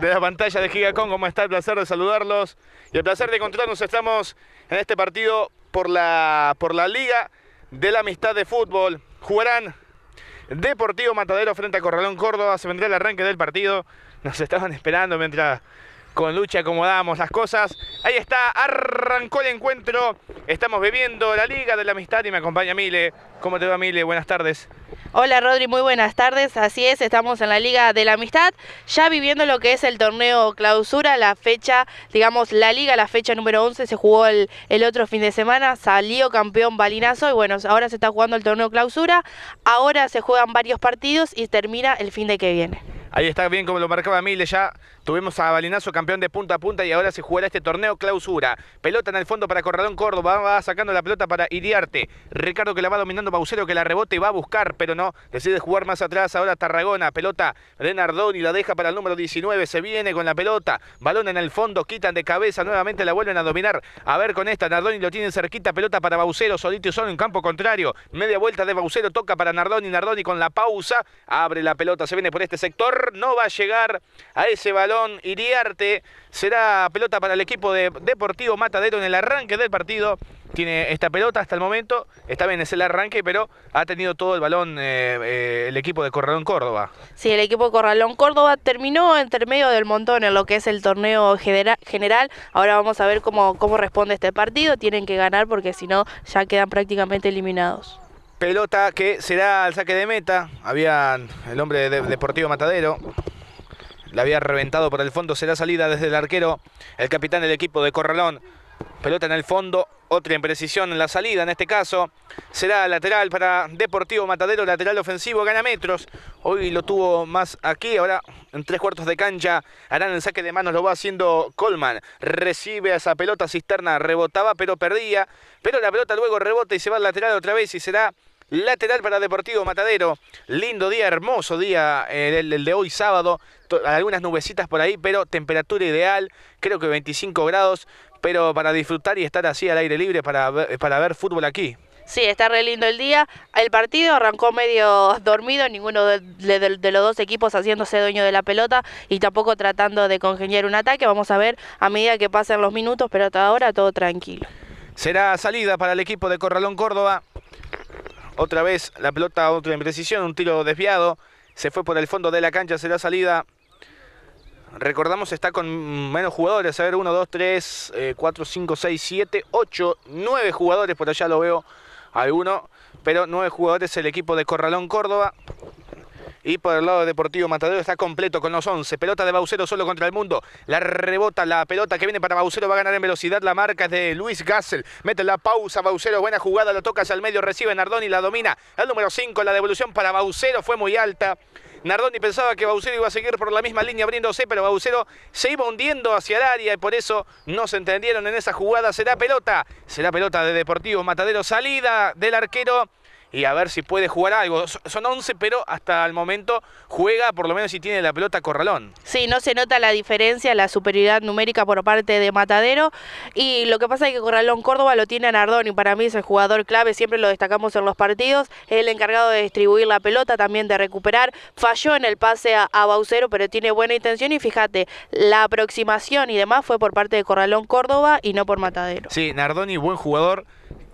de la pantalla de Gigacón. ¿Cómo está? El placer de saludarlos y el placer de encontrarnos. Estamos en este partido por la, por la Liga de la Amistad de Fútbol. Jugarán Deportivo Matadero frente a Corralón Córdoba. Se vendrá el arranque del partido. Nos estaban esperando mientras con lucha acomodábamos las cosas. Ahí está, arrancó el encuentro. Estamos bebiendo la Liga de la Amistad y me acompaña Mile. ¿Cómo te va Mile? Buenas tardes. Hola Rodri, muy buenas tardes. Así es, estamos en la Liga de la Amistad, ya viviendo lo que es el torneo clausura, la fecha, digamos, la liga, la fecha número 11 se jugó el, el otro fin de semana, salió campeón Balinazo y bueno, ahora se está jugando el torneo clausura, ahora se juegan varios partidos y termina el fin de que viene. Ahí está bien como lo marcaba Mile, ya tuvimos a Balinazo campeón de punta a punta y ahora se jugará este torneo clausura. Pelota en el fondo para Corralón Córdoba, va sacando la pelota para Iriarte. Ricardo que la va dominando Baucero que la rebote y va a buscar, pero no, decide jugar más atrás ahora Tarragona. Pelota de Nardoni, la deja para el número 19, se viene con la pelota. Balón en el fondo, quitan de cabeza, nuevamente la vuelven a dominar. A ver con esta, Nardoni lo tiene cerquita, pelota para Baucero, solito solo en campo contrario. Media vuelta de Baucero, toca para Nardoni, Nardoni con la pausa, abre la pelota, se viene por este sector no va a llegar a ese balón. Iriarte será pelota para el equipo de Deportivo Matadero en el arranque del partido. Tiene esta pelota hasta el momento. Está bien, es el arranque, pero ha tenido todo el balón eh, eh, el equipo de Corralón Córdoba. Sí, el equipo de Corralón Córdoba terminó entre medio del montón en lo que es el torneo general. Ahora vamos a ver cómo, cómo responde este partido. Tienen que ganar porque si no ya quedan prácticamente eliminados. Pelota que será al saque de meta. Habían el hombre de Deportivo Matadero. La había reventado por el fondo. Será salida desde el arquero. El capitán del equipo de Corralón. Pelota en el fondo. Otra imprecisión en la salida en este caso. Será lateral para Deportivo Matadero. Lateral ofensivo. Gana metros. Hoy lo tuvo más aquí. Ahora en tres cuartos de cancha harán el saque de manos. Lo va haciendo Coleman. Recibe a esa pelota cisterna. Rebotaba pero perdía. Pero la pelota luego rebota y se va al lateral otra vez. Y será Lateral para Deportivo Matadero. Lindo día, hermoso día eh, el, de hoy sábado. Algunas nubecitas por ahí, pero temperatura ideal, creo que 25 grados, pero para disfrutar y estar así al aire libre para ver, para ver fútbol aquí. Sí, está re lindo el día. El partido arrancó medio dormido, ninguno de, de, los dos equipos haciéndose dueño de la pelota y tampoco tratando de congeniar un ataque. Vamos a ver a medida que pasen los minutos, pero hasta ahora todo tranquilo. Será salida para el equipo de Corralón Córdoba. Otra vez la pelota, otra imprecisión, un tiro desviado. Se fue por el fondo de la cancha, será salida. Recordamos, está con menos jugadores. A ver, 1, 2, 3, 4, 5, 6, 7, 8, 9 jugadores. Por allá lo veo alguno. Pero 9 jugadores el equipo de Corralón Córdoba. Y por el lado de Deportivo Matadero está completo con los 11. Pelota de Baucero solo contra el mundo. La rebota la pelota que viene para Baucero. Va a ganar en velocidad la marca es de Luis Gassel. Mete la pausa Baucero. Buena jugada. lo toca hacia el medio. Recibe Nardoni. La domina. El número 5. La devolución para Baucero fue muy alta. Nardoni pensaba que Baucero iba a seguir por la misma línea abriéndose, pero Baucero se iba hundiendo hacia el área y por eso no se entendieron en esa jugada. Será pelota, será pelota de Deportivo Matadero, salida del arquero y a ver si puede jugar algo. Son 11, pero hasta el momento juega, por lo menos si tiene la pelota Corralón. Sí, no se nota la diferencia, la superioridad numérica por parte de Matadero. Y lo que pasa es que Corralón Córdoba lo tiene a Nardoni, para mí es el jugador clave, siempre lo destacamos en los partidos. Es el encargado de distribuir la pelota, también de recuperar. Falló en el pase a, a Baucero, pero tiene buena intención. Y fíjate, la aproximación y demás fue por parte de Corralón Córdoba y no por Matadero. Sí, Nardoni, buen jugador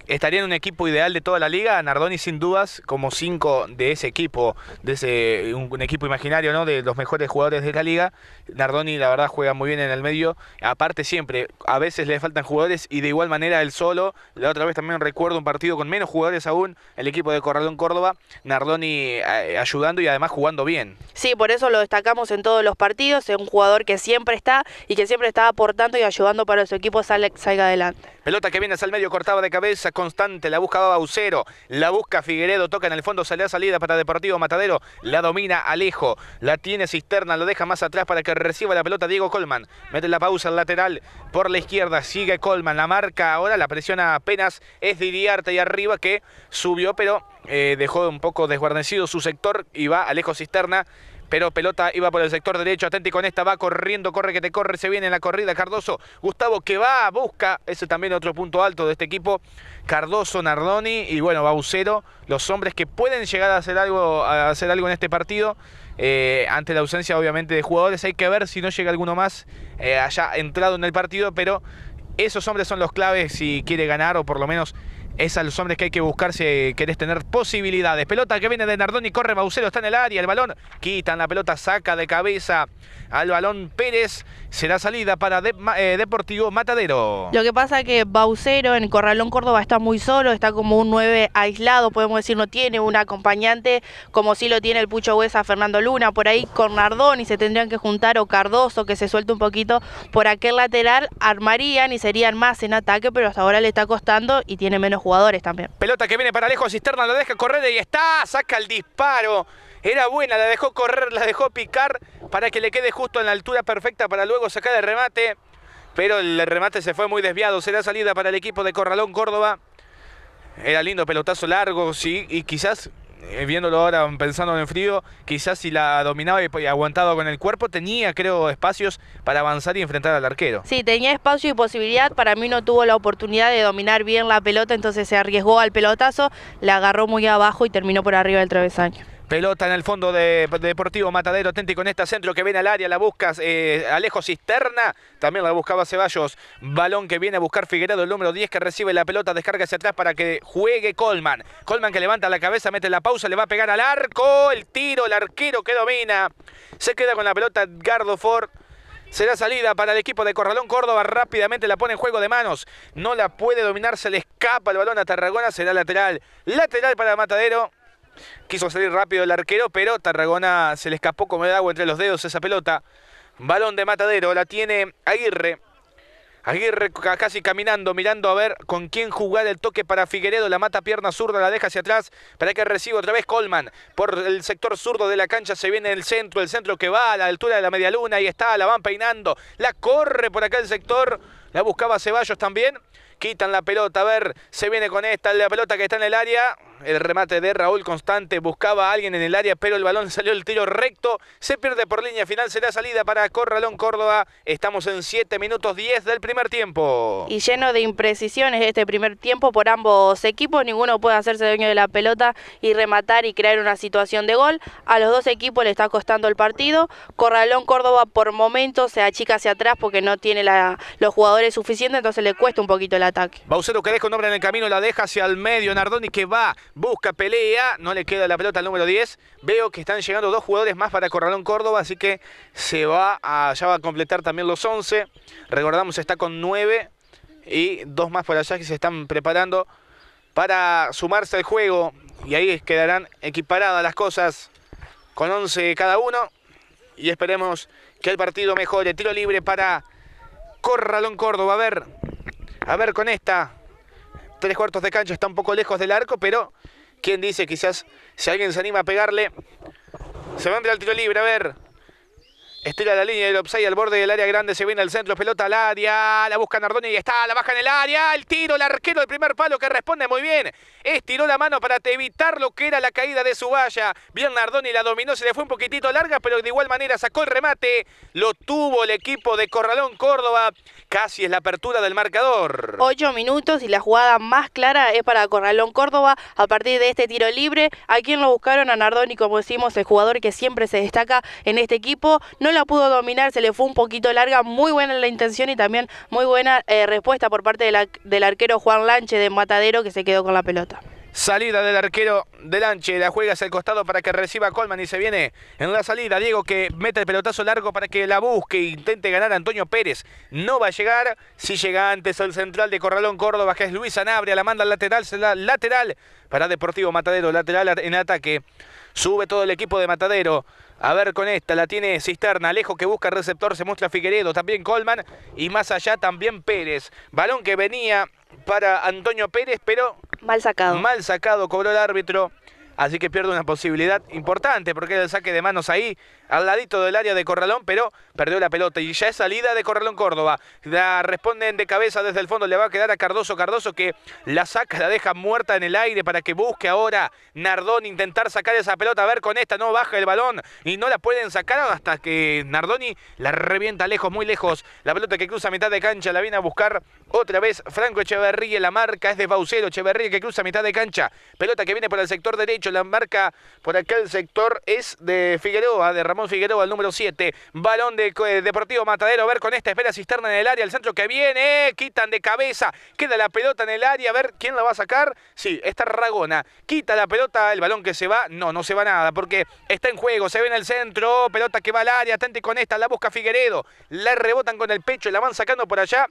estaría en un equipo ideal de toda la liga, Nardoni sin dudas como cinco de ese equipo, de un, equipo imaginario, ¿no? De los mejores jugadores de la liga. Nardoni la verdad juega muy bien en el medio, aparte siempre, a veces le faltan jugadores y de igual manera él solo, la otra vez también recuerdo un partido con menos jugadores aún, el equipo de Corralón Córdoba, Nardoni eh, ayudando y además jugando bien. Sí, por eso lo destacamos en todos los partidos, es un jugador que siempre está y que siempre está aportando y ayudando para que su equipo salga adelante. Pelota que viene hacia el medio, cortaba de cabeza constante, la busca Baucero, la busca Figueredo, toca en el fondo, sale a salida para Deportivo Matadero, la domina Alejo, la tiene Cisterna, lo deja más atrás para que reciba la pelota Diego Colman, mete la pausa al lateral por la izquierda, sigue Colman, la marca ahora, la presiona apenas, es Diriarte y arriba que subió pero eh, dejó un poco desguarnecido su sector y va Alejo Cisterna pero pelota iba por el sector derecho, atenti con esta, va corriendo, corre que te corre, se viene en la corrida Cardoso, Gustavo que va, busca, ese también otro punto alto de este equipo, Cardoso, Nardoni y bueno, Baucero, los hombres que pueden llegar a hacer algo, a hacer algo en este partido, eh, ante la ausencia obviamente de jugadores, hay que ver si no llega alguno más eh, allá entrado en el partido, pero esos hombres son los claves si quiere ganar o por lo menos es a los hombres que hay que buscar si querés tener posibilidades. Pelota que viene de y corre Baucero, está en el área, el balón, quitan la pelota, saca de cabeza al balón Pérez será salida para eh, Deportivo Matadero. Lo que pasa que Baucero en Corralón Córdoba está muy solo, está como un 9 aislado, podemos decir, no tiene un acompañante como sí lo tiene el Pucho Huesa, Fernando Luna, por ahí con y se tendrían que juntar o Cardoso que se suelte un poquito por aquel lateral, armarían y serían más en ataque, pero hasta ahora le está costando y tiene menos jugadores también. Pelota que viene para lejos, Cisterna lo deja correr y está, saca el disparo. Era buena, la dejó correr, la dejó picar para que le quede justo en la altura perfecta para luego sacar el remate. Pero el remate se fue muy desviado. Será salida para el equipo de Corralón Córdoba. Era lindo pelotazo largo, sí, y quizás eh, viéndolo ahora pensando en el frío, quizás si la dominaba y aguantaba con el cuerpo, tenía, creo, espacios para avanzar y enfrentar al arquero. Sí, tenía espacio y posibilidad. Para mí no tuvo la oportunidad de dominar bien la pelota, entonces se arriesgó al pelotazo, la agarró muy abajo y terminó por arriba del travesaño. Pelota en el fondo de, Deportivo Matadero, auténtico en esta centro que viene al área, la busca eh, Alejo Cisterna, también la buscaba Ceballos, balón que viene a buscar Figueredo, el número 10 que recibe la pelota, descarga hacia atrás para que juegue Colman. Colman que levanta la cabeza, mete la pausa, le va a pegar al arco, el tiro, el arquero que domina, se queda con la pelota Edgardo Ford. Será salida para el equipo de Corralón Córdoba. Rápidamente la pone en juego de manos. No la puede dominar, se le escapa el balón a Tarragona. Será lateral. Lateral para Matadero. Quiso salir rápido el arquero, pero Tarragona se le escapó como el agua entre los dedos esa pelota. Balón de matadero, la tiene Aguirre. Aguirre casi caminando, mirando a ver con quién jugar el toque para Figueredo. La mata pierna zurda, la deja hacia atrás para que reciba otra vez Colman. Por el sector zurdo de la cancha se viene el centro, el centro que va a la altura de la media luna. y está, la van peinando. La corre por acá el sector. La buscaba Ceballos también. Quitan la pelota, a ver, se viene con esta, la pelota que está en el área. El remate de Raúl Constante buscaba a alguien en el área, pero el balón salió el tiro recto. Se pierde por línea final, será salida para Corralón Córdoba. Estamos en 7 minutos 10 del primer tiempo. Y lleno de imprecisiones este primer tiempo por ambos equipos. Ninguno puede hacerse dueño de la pelota y rematar y crear una situación de gol. A los dos equipos le está costando el partido. Corralón Córdoba por momentos se achica hacia atrás porque no tiene los jugadores suficientes, entonces le cuesta un poquito el ataque. que en el camino, la deja hacia el medio. que va busca pelea, no le queda la pelota al número 10. Veo que están llegando dos jugadores más para Corralón Córdoba, así que se va a, ya va a completar también los 11. Recordamos, está con 9 y dos más por allá que se están preparando para sumarse al juego. Y ahí quedarán equiparadas las cosas con 11 cada uno. Y esperemos que el partido mejore. Tiro libre para Corralón Córdoba. A ver, a ver con esta tres cuartos de cancha está un poco lejos del arco, pero ¿quién dice? Quizás si alguien se anima a pegarle. Se entrar al tiro libre, a ver. Estira la línea del upside al borde del área grande. Se viene al centro. Pelota al área. La busca Nardoni. Y está. La baja en el área. El tiro. El arquero el primer palo que responde muy bien. Estiró la mano para evitar lo que era la caída de su valla. Bien Nardoni la dominó. Se le fue un poquitito larga. Pero de igual manera sacó el remate. Lo tuvo el equipo de Corralón Córdoba. Casi es la apertura del marcador. Ocho minutos y la jugada más clara es para Corralón Córdoba. A partir de este tiro libre. A quien lo buscaron a Nardoni, como decimos, el jugador que siempre se destaca en este equipo. No pudo dominar, se le fue un poquito larga, muy buena la intención y también muy buena eh, respuesta por parte del arquero Juan Lanche de Matadero que se quedó con la pelota. Salida del arquero de Lanche, la juega hacia el costado para que reciba Colman y se viene en la salida. Diego que mete el pelotazo largo para que la busque e intente ganar Antonio Pérez. No va a llegar, si llega antes el central de Corralón Córdoba, que es Luis Anabria, la manda al lateral, se la lateral para Deportivo Matadero, lateral en ataque. Sube todo el equipo de Matadero. A ver con esta, la tiene Cisterna, Alejo que busca el receptor, se muestra Figueredo, también Colman y más allá también Pérez. Balón que venía para Antonio Pérez, pero... Mal sacado. Mal sacado, cobró el árbitro. Así que pierde una posibilidad importante porque era el saque de manos ahí, al ladito del área de Corralón, pero perdió la pelota. Y ya es salida de Corralón Córdoba. La responden de cabeza desde el fondo. Le va a quedar a Cardoso. Cardoso que la saca, la deja muerta en el aire para que busque ahora Nardoni intentar sacar esa pelota. A ver, con esta no baja el balón y no la pueden sacar hasta que Nardoni la revienta lejos, muy lejos. La pelota que cruza a mitad de cancha la viene a buscar otra vez Franco Echeverría, la marca es de Baucero, Echeverría que cruza mitad de cancha. Pelota que viene por el sector derecho, la marca por aquel sector es de Figueroa, de Ramón Figueroa, el número 7. Balón de eh, Deportivo Matadero, a ver con esta espera cisterna en el área, el centro que viene, eh, quitan de cabeza, queda la pelota en el área, a ver quién la va a sacar. Sí, está Ragona, quita la pelota, el balón que se va, no, no se va nada, porque está en juego, se ve en el centro, pelota que va al área, atente con esta, la busca Figueredo, la rebotan con el pecho, la van sacando por allá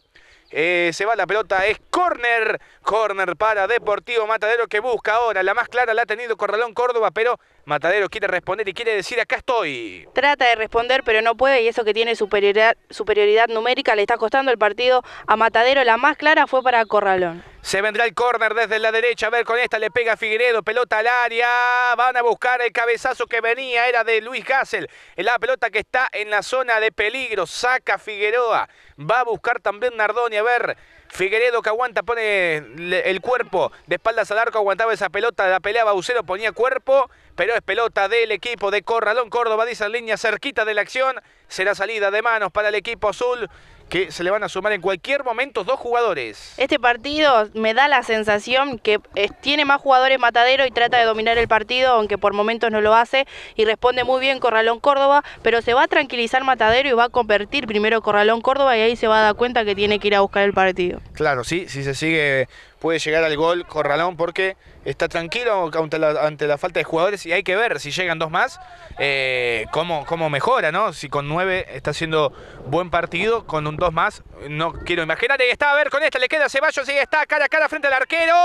eh, se va la pelota, es corner corner para Deportivo Matadero que busca ahora, la más clara la ha tenido Corralón Córdoba, pero Matadero quiere responder y quiere decir acá estoy. Trata de responder pero no puede y eso que tiene superioridad, superioridad numérica le está costando el partido a Matadero, la más clara fue para Corralón. Se vendrá el córner desde la derecha. A ver, con esta le pega Figueredo. Pelota al área. Van a buscar el cabezazo que venía. Era de Luis Gassel. La pelota que está en la zona de peligro. Saca Figueroa. Va a buscar también Nardoni. A ver. Figueredo que aguanta, pone el cuerpo de espaldas al arco, aguantaba esa pelota, la peleaba Ucero. ponía cuerpo, pero es pelota del equipo de Corralón Córdoba, dice en línea cerquita de la acción, será salida de manos para el equipo azul, que se le van a sumar en cualquier momento dos jugadores. Este partido me da la sensación que eh, tiene más jugadores Matadero y trata de dominar el partido, aunque por momentos no lo hace, y responde muy bien Corralón Córdoba, pero se va a tranquilizar Matadero y va a convertir primero Corralón Córdoba y ahí se va a dar cuenta que tiene que ir a buscar el partido. Claro, sí, si se sigue puede llegar al gol Corralón porque está tranquilo ante la, falta de jugadores y hay que ver si llegan dos más, eh, cómo, mejora, ¿no? Si con nueve está haciendo buen partido, con un dos más, no quiero imaginar. Y está, a ver, con esta le queda Ceballos, y está, cara a cara frente al arquero.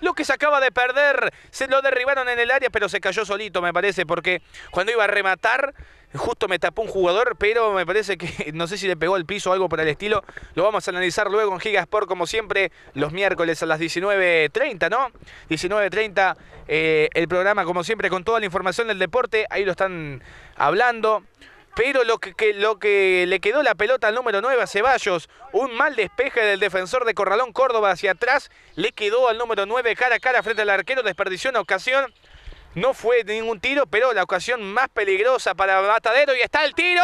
Lo que se acaba de perder, se lo derribaron en el área, pero se cayó solito, me parece, porque cuando iba a rematar justo me tapó un jugador, pero me parece que no sé si le pegó al piso o algo por el estilo. Lo vamos a analizar luego en Gigasport, como siempre, los miércoles a las 19.30, ¿no? 19.30, eh, el programa, como siempre, con toda la información del deporte. Ahí lo están hablando. Pero lo que, lo que le quedó la pelota al número 9 a Ceballos, un mal despeje del defensor de Corralón Córdoba hacia atrás, le quedó al número 9 cara a cara frente al arquero, desperdició una ocasión no fue ningún tiro, pero la ocasión más peligrosa para Matadero. Y está el tiro.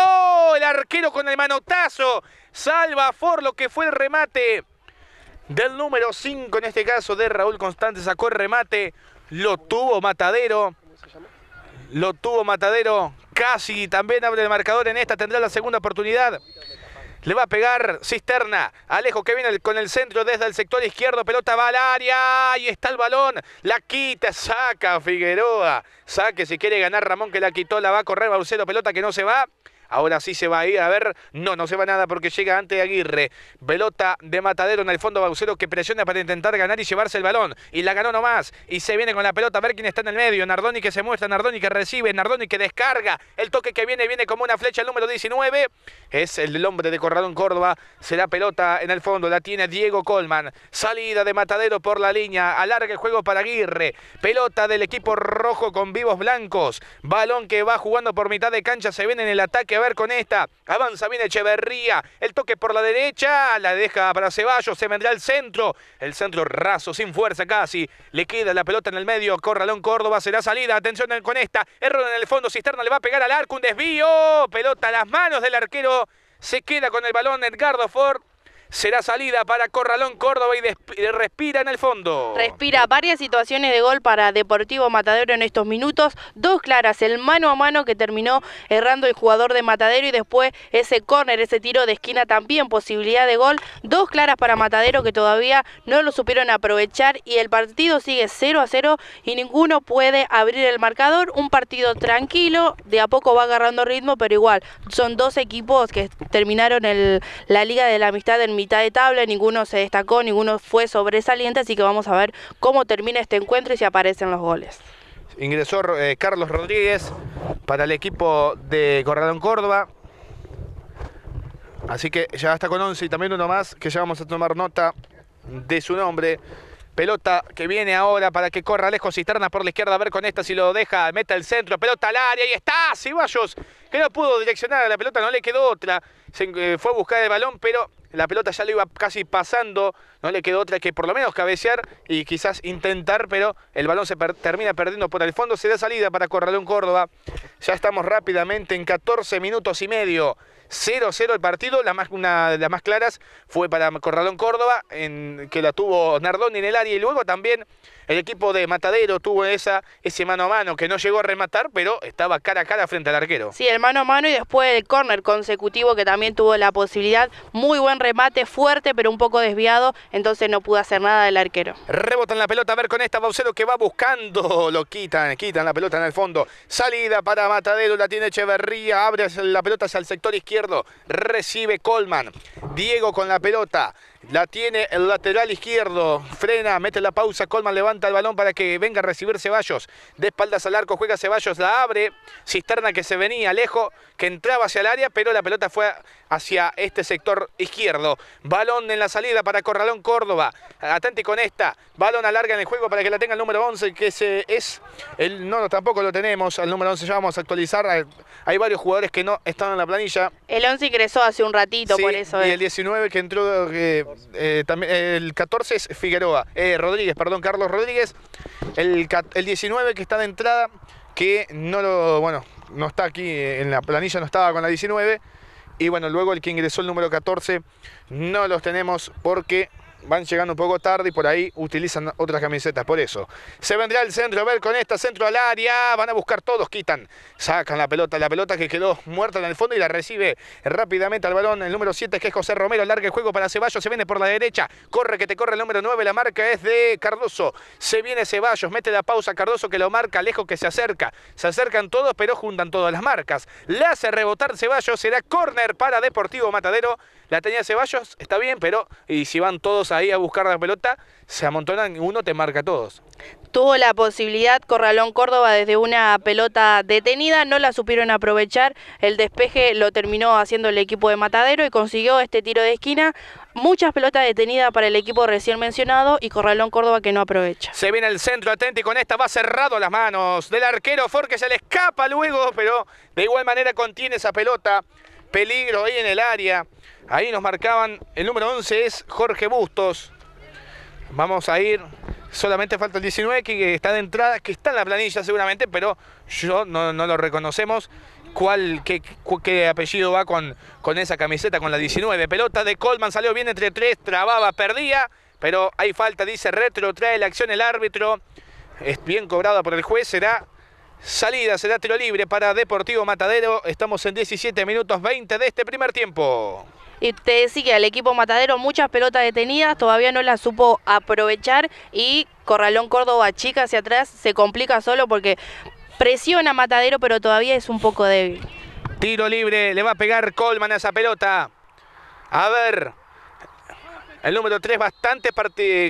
El arquero con el manotazo. Salva a lo que fue el remate del número 5, en este caso de Raúl Constante. Sacó el remate. Lo tuvo Matadero. Lo tuvo Matadero. Casi también abre el marcador en esta. Tendrá la segunda oportunidad. Le va a pegar Cisterna. Alejo que viene con el centro desde el sector izquierdo. Pelota va al área. Ahí está el balón. La quita, saca Figueroa. Saque si quiere ganar Ramón que la quitó. La va a correr Baucero. Pelota que no se va. Ahora sí se va a ir. A ver, no, no se va nada porque llega ante Aguirre. Pelota de Matadero en el fondo Baucero que presiona para intentar ganar y llevarse el balón. Y la ganó nomás. Y se viene con la pelota. A ver quién está en el medio. Nardoni que se muestra. Nardoni que recibe. Nardoni que descarga. El toque que viene viene como una flecha el número 19. Es el hombre de Corralón Córdoba. Será pelota en el fondo. La tiene Diego Colman. Salida de Matadero por la línea. Alarga el juego para Aguirre. Pelota del equipo rojo con vivos blancos. Balón que va jugando por mitad de cancha. Se viene en el ataque ver con esta. Avanza bien Echeverría. El toque por la derecha. La deja para Ceballos. Se vendrá al centro. El centro raso, sin fuerza casi. Le queda la pelota en el medio. Corralón Córdoba será salida. Atención con esta. Error en el fondo. Cisterna le va a pegar al arco. Un desvío. Pelota a las manos del arquero. Se queda con el balón Edgardo Ford será salida para Corralón Córdoba y respira en el fondo. Respira varias situaciones de gol para Deportivo Matadero en estos minutos, dos claras, el mano a mano que terminó errando el jugador de Matadero y después ese córner, ese tiro de esquina también posibilidad de gol, dos claras para Matadero que todavía no lo supieron aprovechar y el partido sigue 0 a 0 y ninguno puede abrir el marcador, un partido tranquilo, de a poco va agarrando ritmo, pero igual son dos equipos que terminaron el, la Liga de la Amistad en mitad de tabla, ninguno se destacó, ninguno fue sobresaliente, así que vamos a ver cómo termina este encuentro y si aparecen los goles. Ingresó eh, Carlos Rodríguez para el equipo de Corralón Córdoba. Así que ya está con 11 y también uno más que ya vamos a tomar nota de su nombre. Pelota que viene ahora para que corra lejos Cisterna por la izquierda. A ver con esta si lo deja. Meta el centro. Pelota al área. Y está Ceballos. Que no pudo direccionar a la pelota. No le quedó otra. Eh, fue a buscar el balón. Pero la pelota ya lo iba casi pasando, no le quedó otra que por lo menos cabecear y quizás intentar, pero el balón se termina perdiendo por el fondo, se da salida para Corralón Córdoba. Ya estamos rápidamente en 14 minutos y medio 0-0 el partido. La más, una de las más claras fue para Corralón Córdoba, en, que la tuvo Nardoni en el área. Y luego también el equipo de Matadero tuvo esa, ese mano a mano que no llegó a rematar, pero estaba cara a cara frente al arquero. Sí, el mano a mano y después el córner consecutivo que también tuvo la posibilidad. Muy buen remate, fuerte, pero un poco desviado. Entonces no pudo hacer nada del arquero. Rebotan la pelota, a ver con esta Baucero que va buscando. Lo quitan, quitan la pelota en el fondo. Salida para Matadero, la tiene Echeverría. Abre la pelota hacia el sector izquierdo recibe Colman, Diego con la pelota, la tiene el lateral izquierdo. Frena, mete la pausa. Colman levanta el balón para que venga a recibir Ceballos. De espaldas al arco juega Ceballos. La abre. Cisterna que se venía lejos, que entraba hacia el área, pero la pelota fue hacia este sector izquierdo. Balón en la salida para Corralón Córdoba. Atente con esta. Balón alarga en el juego para que la tenga el número 11, que ese es el. No, tampoco lo tenemos. Al número 11 ya vamos a actualizar. Hay varios jugadores que no están en la planilla. El 11 ingresó hace un ratito, por eso. Y el 19 que entró. Eh, eh, también, el 14 es Figueroa, eh, Rodríguez, perdón, Carlos Rodríguez. El, el 19 que está de entrada, que no lo, bueno, no está aquí, eh, en la planilla no estaba con la 19. Y bueno, luego el que ingresó el número 14 no los tenemos porque van llegando un poco tarde y por ahí utilizan otras camisetas. Por eso se vendrá el centro. ver con esta centro al área. Van a buscar todos. Quitan. Sacan la pelota. La pelota que quedó muerta en el fondo y la recibe rápidamente al balón. El número 7 que es José Romero. Larga el juego para Ceballos. Se viene por la derecha. Corre que te corre el número 9. La marca es de Cardoso. Se viene Ceballos. Mete la pausa Cardoso que lo marca. Lejos que se acerca. Se acercan todos pero juntan todas las marcas. la hace rebotar Ceballos. Será córner para Deportivo Matadero. La tenía Ceballos. Está bien pero. Y si van todos ahí a buscar la pelota, se amontonan y uno te marca a todos. Tuvo la posibilidad Corralón Córdoba desde una pelota detenida, no la supieron aprovechar, el despeje lo terminó haciendo el equipo de Matadero y consiguió este tiro de esquina. Muchas pelotas detenidas para el equipo recién mencionado y Corralón Córdoba que no aprovecha. Se viene el centro atento y con esta va cerrado las manos del arquero Forque, se le escapa luego, pero de igual manera contiene esa pelota. Peligro ahí en el área. Ahí nos marcaban, el número 11 es Jorge Bustos. Vamos a ir, solamente falta el 19 que está de entrada, que está en la planilla seguramente, pero yo no, lo reconocemos. ¿Cuál, qué, apellido va con, con esa camiseta, con la 19? Pelota de Coleman, salió bien entre tres, trababa, perdía, pero hay falta, dice retro, trae la acción el árbitro. Es bien cobrada por el juez, será Salida será tiro libre para Deportivo Matadero. Estamos en 17 minutos 20 de este primer tiempo y te decía, al equipo matadero muchas pelotas detenidas, todavía no las supo aprovechar y Corralón Córdoba chica hacia atrás, se complica solo porque presiona Matadero pero todavía es un poco débil. Tiro libre, le va a pegar Colman a esa pelota. A ver, el número 3 bastante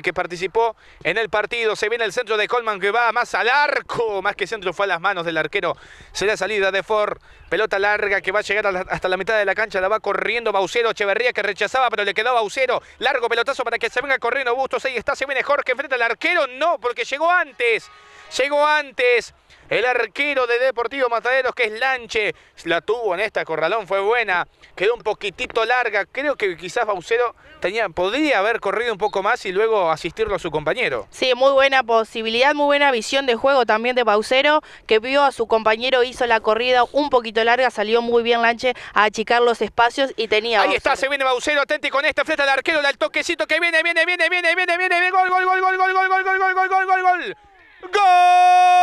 que participó en el partido. Se viene el centro de Coleman que va más al arco, más que centro fue a las manos del arquero. Se la salida de Ford, pelota larga que va a llegar hasta la mitad de la cancha, la va corriendo Baucero, Echeverría que rechazaba pero le quedó Baucero. Largo pelotazo para que se venga corriendo Bustos, ahí está, se viene Jorge frente al arquero, no, porque llegó antes, llegó antes. El arquero de Deportivo Mataderos, que es Lanche, la tuvo en esta corralón, fue buena quedó un poquitito larga. Creo que quizás Baucero tenía, podría haber corrido un poco más y luego asistirlo a su compañero. Sí, muy buena posibilidad, muy buena visión de juego también de Baucero, que vio a su compañero, hizo la corrida un poquito larga, salió muy bien Lanche a achicar los espacios y tenía. Ahí está, se viene Baucero, y con esta flecha al arquero, el toquecito que viene, viene, viene, viene, viene, viene, gol, gol, gol, gol, gol, gol, gol, gol, gol, gol, gol, gol. ¡Gol!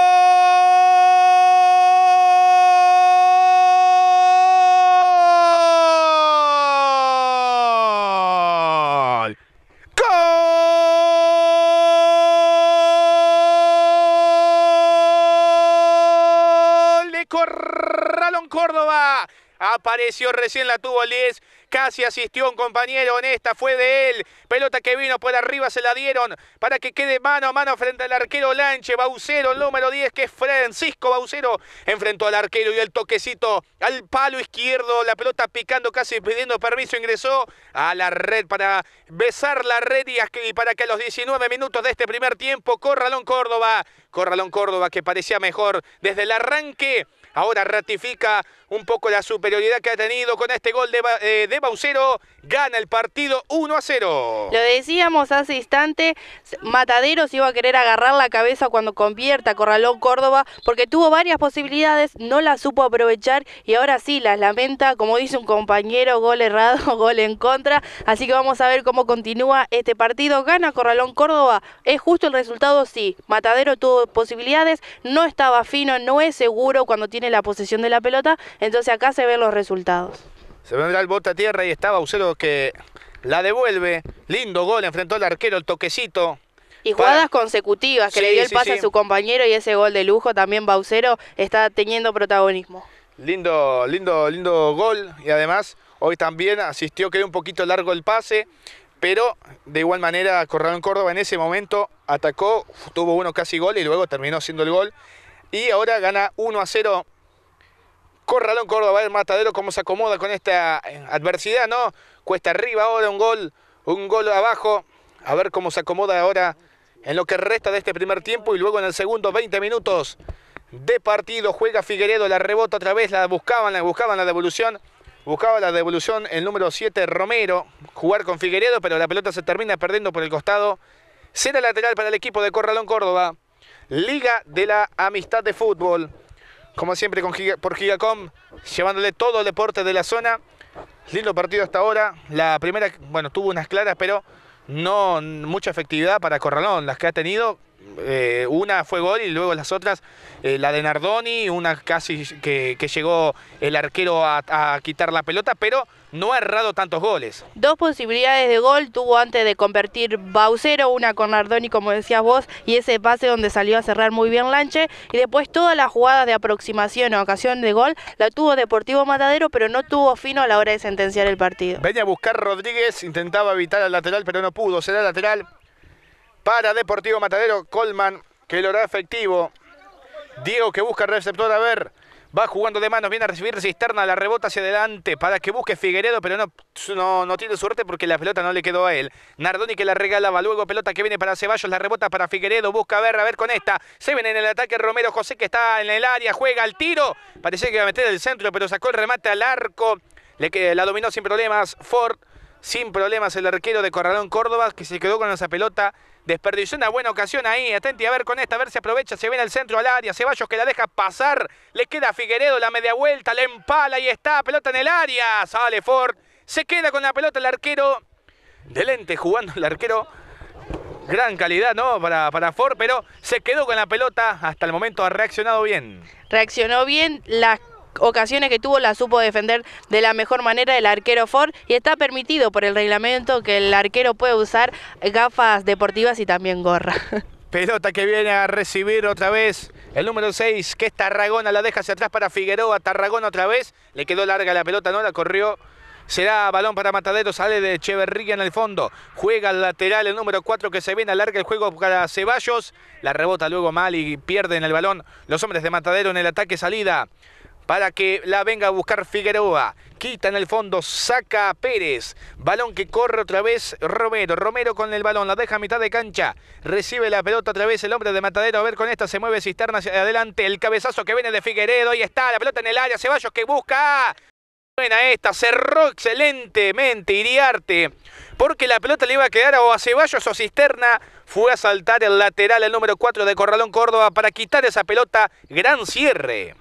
Apareció recién, la tuvo Lies. Casi asistió un compañero honesta fue de él. Pelota que vino por arriba, se la dieron para que quede mano a mano frente al arquero Lanche. Baucero, el número 10, que es Francisco Baucero. Enfrentó al arquero y el toquecito al palo izquierdo. La pelota picando, casi pidiendo permiso, ingresó a la red para besar la red y para que a los 19 minutos de este primer tiempo, Corralón Córdoba. Corralón Córdoba que parecía mejor desde el arranque. Ahora ratifica un poco la superioridad que ha tenido con este gol de, eh, Baucero. Gana el partido 1 a 0. Lo decíamos hace instante, Matadero se iba a querer agarrar la cabeza cuando convierta Corralón Córdoba porque tuvo varias posibilidades, no las supo aprovechar y ahora sí las lamenta, como dice un compañero, gol errado, gol en contra. Así que vamos a ver cómo continúa este partido. Gana Corralón Córdoba. ¿Es justo el resultado? Sí. Matadero tuvo posibilidades, no estaba fino, no es seguro cuando tiene la posesión de la pelota, entonces acá se ven los resultados. Se vendrá el bote a tierra y está Baucero que la devuelve. Lindo gol, enfrentó al arquero, el toquecito. Y jugadas consecutivas, que le dio el pase a su compañero y ese gol de lujo también Baucero está teniendo protagonismo. Lindo, lindo, lindo gol y además hoy también asistió, quedó un poquito largo el pase, pero de igual manera Corralón Córdoba en ese momento atacó, tuvo uno casi gol y luego terminó siendo el gol. Y ahora gana 1 a 0 Corralón Córdoba, el matadero, cómo se acomoda con esta eh, adversidad, ¿no? Cuesta arriba ahora, un gol, un gol abajo. A ver cómo se acomoda ahora en lo que resta de este primer tiempo y luego en el segundo 20 minutos de partido juega Figueredo, la rebota otra vez, la buscaban, la buscaban la devolución. Buscaba la devolución el número 7 Romero, jugar con Figueredo, pero la pelota se termina perdiendo por el costado. cena lateral para el equipo de Corralón Córdoba. Liga de la Amistad de Fútbol como siempre por Gigacom, llevándole todo el deporte de la zona. Lindo partido hasta ahora. La primera, bueno, tuvo unas claras, pero no mucha efectividad para Corralón. Las que ha tenido, eh, una fue gol y luego las otras, eh, la de Nardoni, una casi que, llegó el arquero a quitar la pelota, pero no ha errado tantos goles. Dos posibilidades de gol tuvo antes de convertir Baucero, una con Nardoni, como decías vos, y ese pase donde salió a cerrar muy bien Lanche. Y después todas las jugadas de aproximación o ocasión de gol la tuvo Deportivo Matadero, pero no tuvo fino a la hora de sentenciar el partido. Venía a buscar Rodríguez, intentaba evitar al lateral, pero no pudo. Será lateral para Deportivo Matadero. Colman, que lo hará efectivo. Diego que busca receptor, a ver, Va jugando de manos, viene a recibir Cisterna, la rebota hacia adelante para que busque Figueredo, pero no, no, tiene suerte porque la pelota no le quedó a él. Nardoni que la regalaba, luego pelota que viene para Ceballos, la rebota para Figueredo, busca a ver, a ver con esta. Se ven en el ataque Romero José que está en el área, juega el tiro, parecía que iba a meter el centro, pero sacó el remate al arco, la dominó sin problemas Ford, sin problemas el arquero de Corralón Córdoba que se quedó con esa pelota Desperdició una buena ocasión ahí. Atenti a ver con esta, a ver si aprovecha. Se viene al centro al área. Ceballos que la deja pasar. Le queda a Figueredo la media vuelta. le empala y está. Pelota en el área. Sale Ford. Se queda con la pelota el arquero. De lente jugando el arquero. Gran calidad, ¿no? Para, para Ford, pero se quedó con la pelota. Hasta el momento ha reaccionado bien. Reaccionó bien. Las ocasiones que tuvo la supo defender de la mejor manera el arquero Ford y está permitido por el reglamento que el arquero puede usar gafas deportivas y también gorra. Pelota que viene a recibir otra vez el número 6, que es Tarragona, la deja hacia atrás para Figueroa, Tarragona otra vez, le quedó larga la pelota, no la corrió. Será balón para Matadero, sale de Echeverría en el fondo. Juega al lateral el número 4 que se viene, alarga el juego para Ceballos. La rebota luego mal y pierden el balón los hombres de Matadero en el ataque salida para que la venga a buscar Figueroa. Quita en el fondo, saca a Pérez. Balón que corre otra vez Romero. Romero con el balón, la deja a mitad de cancha. Recibe la pelota otra vez el hombre de Matadero. A ver con esta se mueve Cisterna hacia adelante. El cabezazo que viene de Figueredo. Ahí está la pelota en el área. Ceballos que busca. Buena esta, cerró excelentemente Iriarte, porque la pelota le iba a quedar o a Ceballos o Cisterna. Fue a saltar el lateral, el número 4 de Corralón Córdoba, para quitar esa pelota. Gran cierre.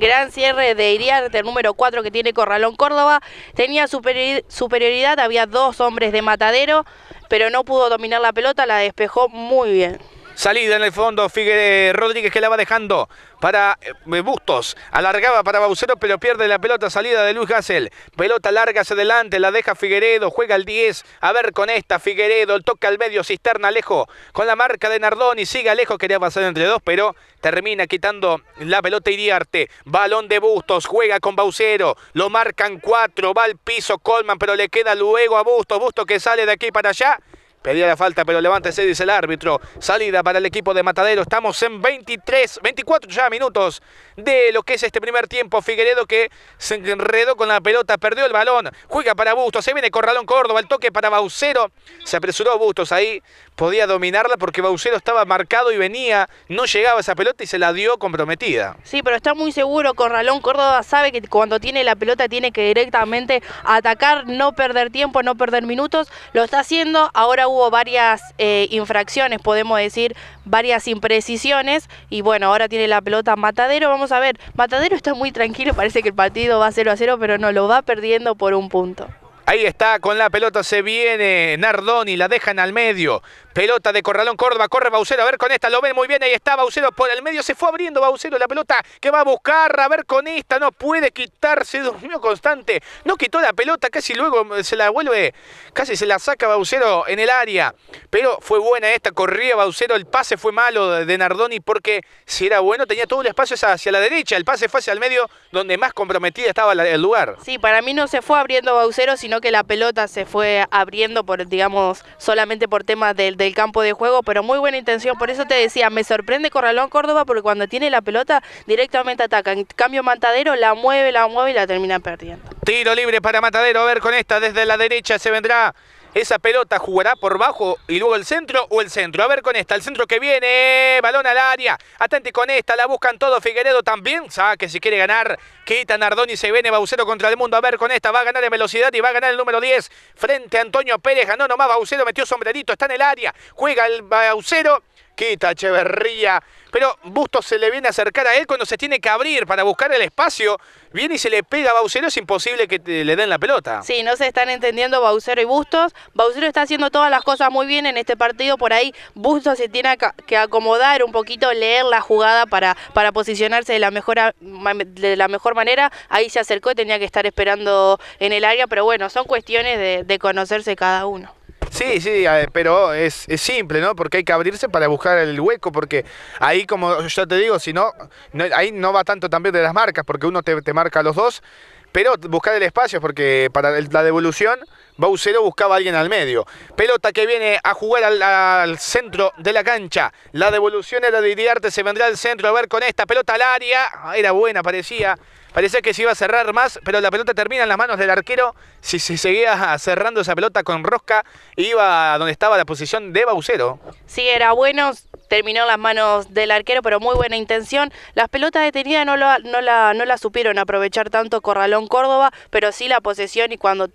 Gran cierre de Iriarte, el número 4 que tiene Corralón Córdoba. Tenía superioridad, había dos hombres de matadero, pero no pudo dominar la pelota, la despejó muy bien. Salida en el fondo, Figueredo. Rodríguez que la va dejando para eh, Bustos. Alargaba para Baucero, pero pierde la pelota. Salida de Luis Gassel. Pelota larga hacia adelante, la deja Figueredo, juega al 10. A ver con esta, Figueredo, el toca al medio, Cisterna lejos. con la marca de Nardón. Y Sigue lejos. quería pasar entre dos, pero termina quitando la pelota Diarte. Balón de Bustos, juega con Baucero. Lo marcan cuatro, va al piso Colman, pero le queda luego a Bustos. Bustos que sale de aquí para allá Pedía la falta, pero levántese, dice el árbitro. Salida para el equipo de Matadero. Estamos en 23, 24 ya minutos de lo que es este primer tiempo. Figueredo que se enredó con la pelota, perdió el balón. Juega para Bustos, se viene Corralón Córdoba, el toque para Baucero. Se apresuró Bustos ahí podía dominarla porque Baucero estaba marcado y venía, no llegaba esa pelota y se la dio comprometida. Sí, pero está muy seguro, Corralón Córdoba sabe que cuando tiene la pelota tiene que directamente atacar, no perder tiempo, no perder minutos, lo está haciendo, ahora hubo varias eh, infracciones, podemos decir, varias imprecisiones y bueno, ahora tiene la pelota Matadero, vamos a ver, Matadero está muy tranquilo, parece que el partido va 0 a 0, pero no, lo va perdiendo por un punto. Ahí está, con la pelota se viene Nardoni, la dejan al medio. Pelota de Corralón Córdoba, corre Baucero, a ver con esta, lo ve muy bien, ahí está Baucero por el medio, se fue abriendo Baucero, la pelota que va a buscar, a ver con esta, no puede quitarse, durmió constante, no quitó la pelota, casi luego se la vuelve, casi se la saca Baucero en el área, pero fue buena esta, corría Baucero, el pase fue malo de Nardoni porque si era bueno tenía todo el espacio hacia la derecha, el pase fue hacia el medio donde más comprometida estaba el lugar. Sí, para mí no se fue abriendo Baucero, sino que la pelota se fue abriendo por, digamos, solamente por temas del del campo de juego, pero muy buena intención. Por eso te decía, me sorprende Corralón Córdoba porque cuando tiene la pelota directamente ataca. En cambio, Matadero la mueve, la mueve y la termina perdiendo. Tiro libre para Matadero. A ver con esta desde la derecha se vendrá esa pelota jugará por bajo y luego el centro o el centro. A ver con esta, el centro que viene, balón al área. Atente con esta, la buscan todo. Figueredo también, sabe que si quiere ganar. Quita Nardoni, se viene Baucero contra el mundo. A ver con esta, va a ganar en velocidad y va a ganar el número 10. Frente a Antonio Pérez, ganó nomás Baucero, metió sombrerito, está en el área. Juega el Baucero quita cheverría, Pero Bustos se le viene a acercar a él cuando se tiene que abrir para buscar el espacio. Viene y se le pega a Baucero, es imposible que le den la pelota. Sí, no se están entendiendo Baucero y Bustos. Baucero está haciendo todas las cosas muy bien en este partido. Por ahí Bustos se tiene que acomodar un poquito, leer la jugada para, para posicionarse de la, mejor, de la mejor manera. Ahí se acercó, y tenía que estar esperando en el área. Pero bueno, son cuestiones de conocerse cada uno. Sí, sí, pero es, simple, ¿no? Porque hay que abrirse para buscar el hueco, porque ahí, como yo te digo, si no, no ahí no va tanto también de las marcas, porque uno te, marca a los dos, pero buscar el espacio, porque para la devolución, Bausero buscaba a alguien al medio. Pelota que viene a jugar al, centro de la cancha. La devolución era de Iriarte, se vendrá al centro a ver con esta pelota al área. Era buena, parecía. Parecía que se iba a cerrar más, pero la pelota termina en las manos del arquero. Si se seguía cerrando esa pelota con rosca, iba a donde estaba la posición de Baucero. Sí, era bueno, terminó en las manos del arquero, pero muy buena intención. Las pelotas detenidas no, las no, la, no la supieron aprovechar tanto Corralón Córdoba, pero sí la posesión y cuando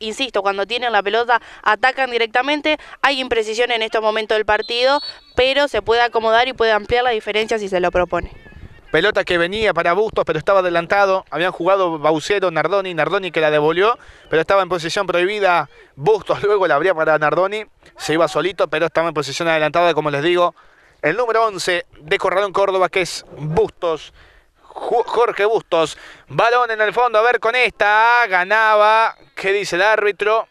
insisto, cuando tienen la pelota atacan directamente. Hay imprecisión en estos momentos del partido, pero se puede acomodar y puede ampliar la diferencia si se lo propone. Pelota que venía para Bustos, pero estaba adelantado. Habían jugado Baucero, Nardoni, Nardoni que la devolvió, pero estaba en posición prohibida. Bustos luego la abría para Nardoni. Se iba solito, pero estaba en posición adelantada, como les digo. El número 11 de Corralón Córdoba, que es Bustos. Jorge Bustos, balón en el fondo, a ver con esta, ganaba, ¿qué dice el árbitro?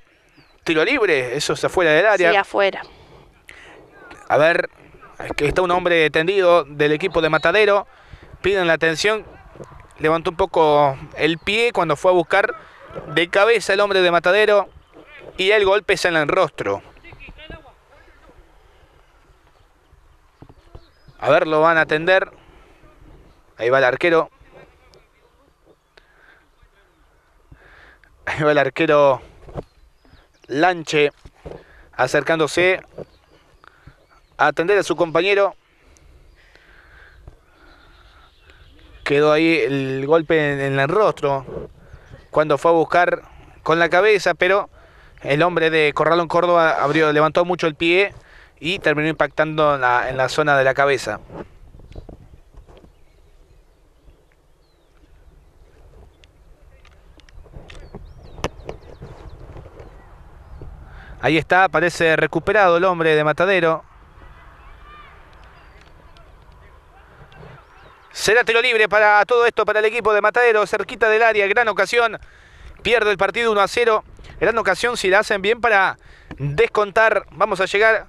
Tiro libre, eso es afuera del área. Sí, afuera. A ver, que está un hombre tendido del equipo de Matadero piden la atención. Levantó un poco el pie cuando fue a buscar de cabeza el hombre de Matadero y el golpe se en el rostro. A ver, lo van a atender. Ahí va el arquero. Ahí va el arquero Lanche acercándose a atender a su compañero. quedó ahí el golpe en, el rostro cuando fue a buscar con la cabeza, pero el hombre de Corralón Córdoba levantó mucho el pie y terminó impactando en la zona de la cabeza. Ahí está, parece recuperado el hombre de Matadero. Será tiro libre para todo esto, para el equipo de Matadero, cerquita del área, gran ocasión. Pierde el partido 1 a 0. Gran ocasión si la hacen bien para descontar. Vamos a llegar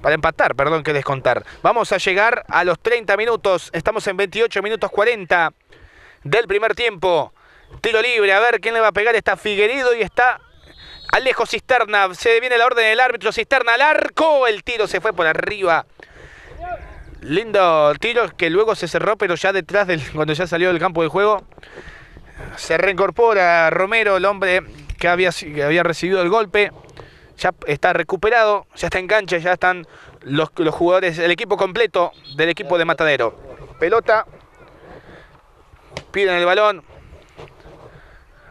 para empatar, perdón, que descontar. Vamos a llegar a los 30 minutos. Estamos en 28 minutos 40 del primer tiempo. Tiro libre, a ver quién le va a pegar. Está Figueredo y está Alejo Cisterna. Se viene la orden del árbitro. Cisterna al arco. El tiro se fue por arriba Lindo tiro que luego se cerró, pero ya detrás, del, cuando ya salió del campo de juego, se reincorpora Romero, el hombre que había, había recibido el golpe. Ya está recuperado, ya está en cancha, ya están los, los jugadores, el equipo completo del equipo de Matadero. Pelota, piden el balón.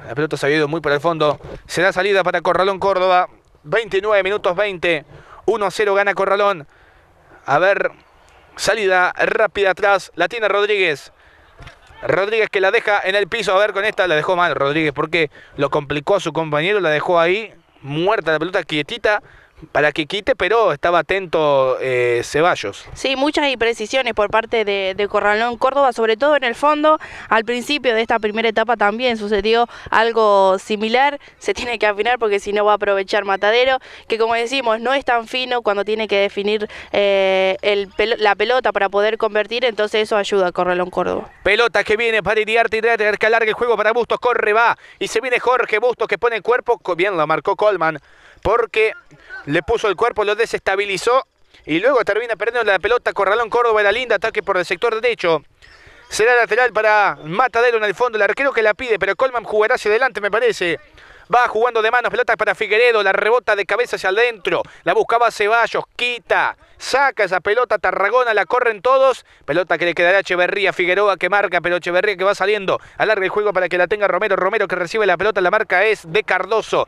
La pelota se ha ido muy por el fondo. Se da salida para Corralón Córdoba. 29 minutos 20. 1-0 gana Corralón. A ver Salida rápida atrás. La tiene Rodríguez. Rodríguez que la deja en el piso. A ver, con esta la dejó mal Rodríguez porque lo complicó a su compañero. La dejó ahí muerta la pelota, quietita para que quite, pero estaba atento eh, Ceballos. Sí, muchas imprecisiones por parte de, Corralón Córdoba, sobre todo en el fondo. Al principio de esta primera etapa también sucedió algo similar. Se tiene que afinar porque si no va a aprovechar Matadero, que como decimos, no es tan fino cuando tiene que definir eh, la pelota para poder convertir, entonces eso ayuda a Corralón Córdoba. Pelota que viene para y tener que alargue el juego para Bustos, corre, va. Y se viene Jorge Bustos que pone el cuerpo, bien lo marcó Colman porque le puso el cuerpo, lo desestabilizó y luego termina perdiendo la pelota. Corralón Córdoba la linda, ataque por el sector derecho. Será lateral para Matadero en el fondo. El arquero que la pide, pero Colman jugará hacia adelante, me parece. Va jugando de manos, pelota para Figueredo, la rebota de cabeza hacia adentro, la buscaba Ceballos, quita, saca esa pelota, Tarragona, la corren todos, pelota que le quedará a Echeverría, Figueroa que marca, pero Echeverría que va saliendo, alarga el juego para que la tenga Romero, Romero que recibe la pelota, la marca es de Cardoso,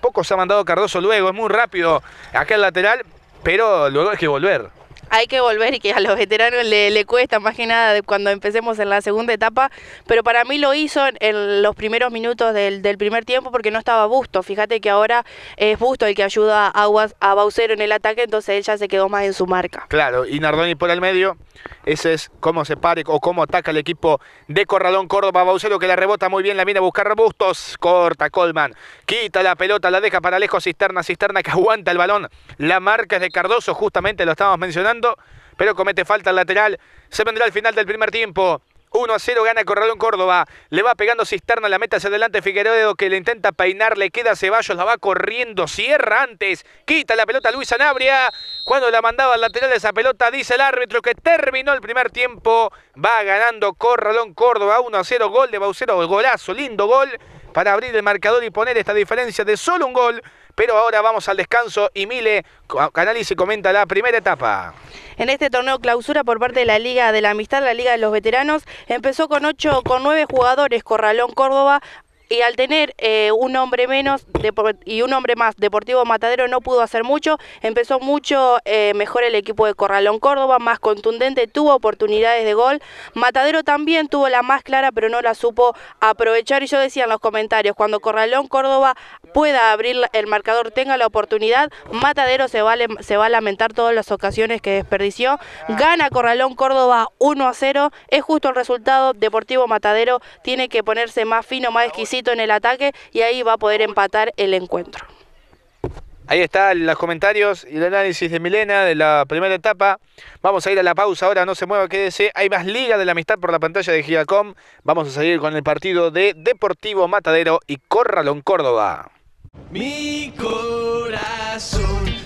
poco se ha mandado Cardoso luego, es muy rápido aquel lateral, pero luego hay que volver hay que volver y que a los veteranos le, cuesta más que nada cuando empecemos en la segunda etapa, pero para mí lo hizo en los primeros minutos del, primer tiempo porque no estaba Busto. Fíjate que ahora es Busto el que ayuda a, a Baucero en el ataque, entonces ella se quedó más en su marca. Claro, y Nardoni por el medio, ese es cómo se pare o cómo ataca el equipo de Corralón Córdoba. Baucero que la rebota muy bien, la viene a buscar Bustos, corta Colman, quita la pelota, la deja para lejos Cisterna, Cisterna que aguanta el balón. La marca es de Cardoso, justamente lo estábamos mencionando pero comete falta el lateral. Se vendrá al final del primer tiempo. 1 a 0 gana Corralón Córdoba. Le va pegando cisterna, la meta hacia adelante Figueredo que le intenta peinar, le queda Ceballos, la va corriendo, cierra antes, quita la pelota Luis Anabria Cuando la mandaba al lateral de esa pelota, dice el árbitro que terminó el primer tiempo. Va ganando Corralón Córdoba 1 a 0, gol de Baucero, golazo, lindo gol para abrir el marcador y poner esta diferencia de solo un gol. Pero ahora vamos al descanso y Mile Canalice y comenta la primera etapa en este torneo clausura por parte de la Liga de la Amistad, la Liga de los Veteranos. Empezó con ocho, con nueve jugadores Corralón Córdoba, y al tener eh, un hombre menos y un hombre más, Deportivo Matadero no pudo hacer mucho, empezó mucho eh, mejor el equipo de Corralón Córdoba, más contundente, tuvo oportunidades de gol, Matadero también tuvo la más clara pero no la supo aprovechar y yo decía en los comentarios, cuando Corralón Córdoba pueda abrir el marcador, tenga la oportunidad, Matadero se va, se va a lamentar todas las ocasiones que desperdició, gana Corralón Córdoba 1 a 0, es justo el resultado, Deportivo Matadero tiene que ponerse más fino, más exquisito, en el ataque y ahí va a poder empatar el encuentro. Ahí están los comentarios y el análisis de Milena de la primera etapa. Vamos a ir a la pausa ahora, no se mueva, quédese. Hay más Liga de la Amistad por la pantalla de Gigacom. Vamos a seguir con el partido de Deportivo Matadero y Corralón Córdoba. Mi corazón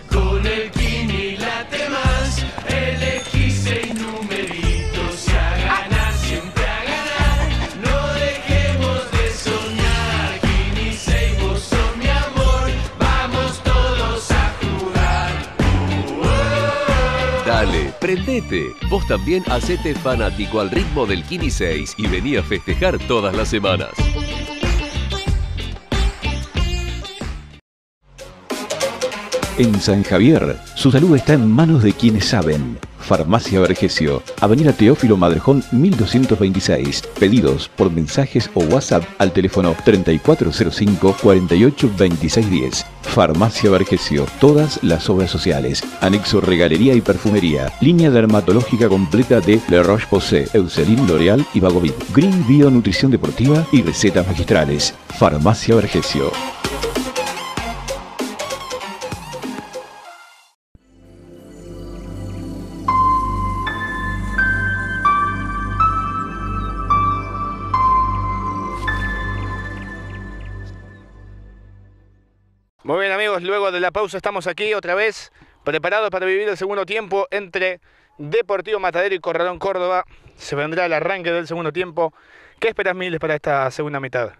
Prendete. Vos también hacete fanático al ritmo del Kini 6 y vení a festejar todas las semanas. En San Javier, su salud está en manos de quienes saben. Farmacia Vergesio, Avenida Teófilo Madrejón 1226. Pedidos por mensajes o WhatsApp al teléfono 3405-482610. Farmacia Vergesio, todas las obras sociales. Anexo Regalería y Perfumería. Línea dermatológica completa de Le Roche-Posay, Eucerin, L'Oreal y Bagovic. Green Bio Nutrición Deportiva y recetas magistrales. Farmacia Vergesio. luego de la pausa. Estamos aquí otra vez, preparados para vivir el segundo tiempo entre Deportivo Matadero y Corralón Córdoba. Se vendrá el arranque del segundo tiempo. ¿Qué esperas, Miles, para esta segunda mitad?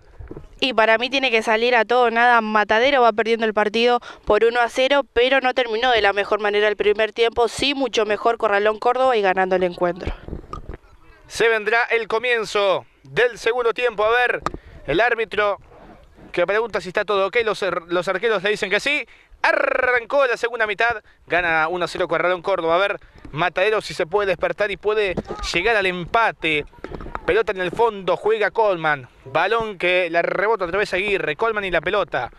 Y para mí tiene que salir a todo nada. Matadero va perdiendo el partido por 1 a 0, pero no terminó de la mejor manera el primer tiempo. Sí, mucho mejor Corralón Córdoba y ganando el encuentro. Se vendrá el comienzo del segundo tiempo. A ver, el árbitro que pregunta si está todo ok, los, er, los arqueros le dicen que sí. Arrancó la segunda mitad, gana 1-0 Corralón Córdoba. A ver, Matadero si se puede despertar y puede llegar al empate. Pelota en el fondo, juega Colman. Balón que la rebota otra vez Aguirre. Colman y la pelota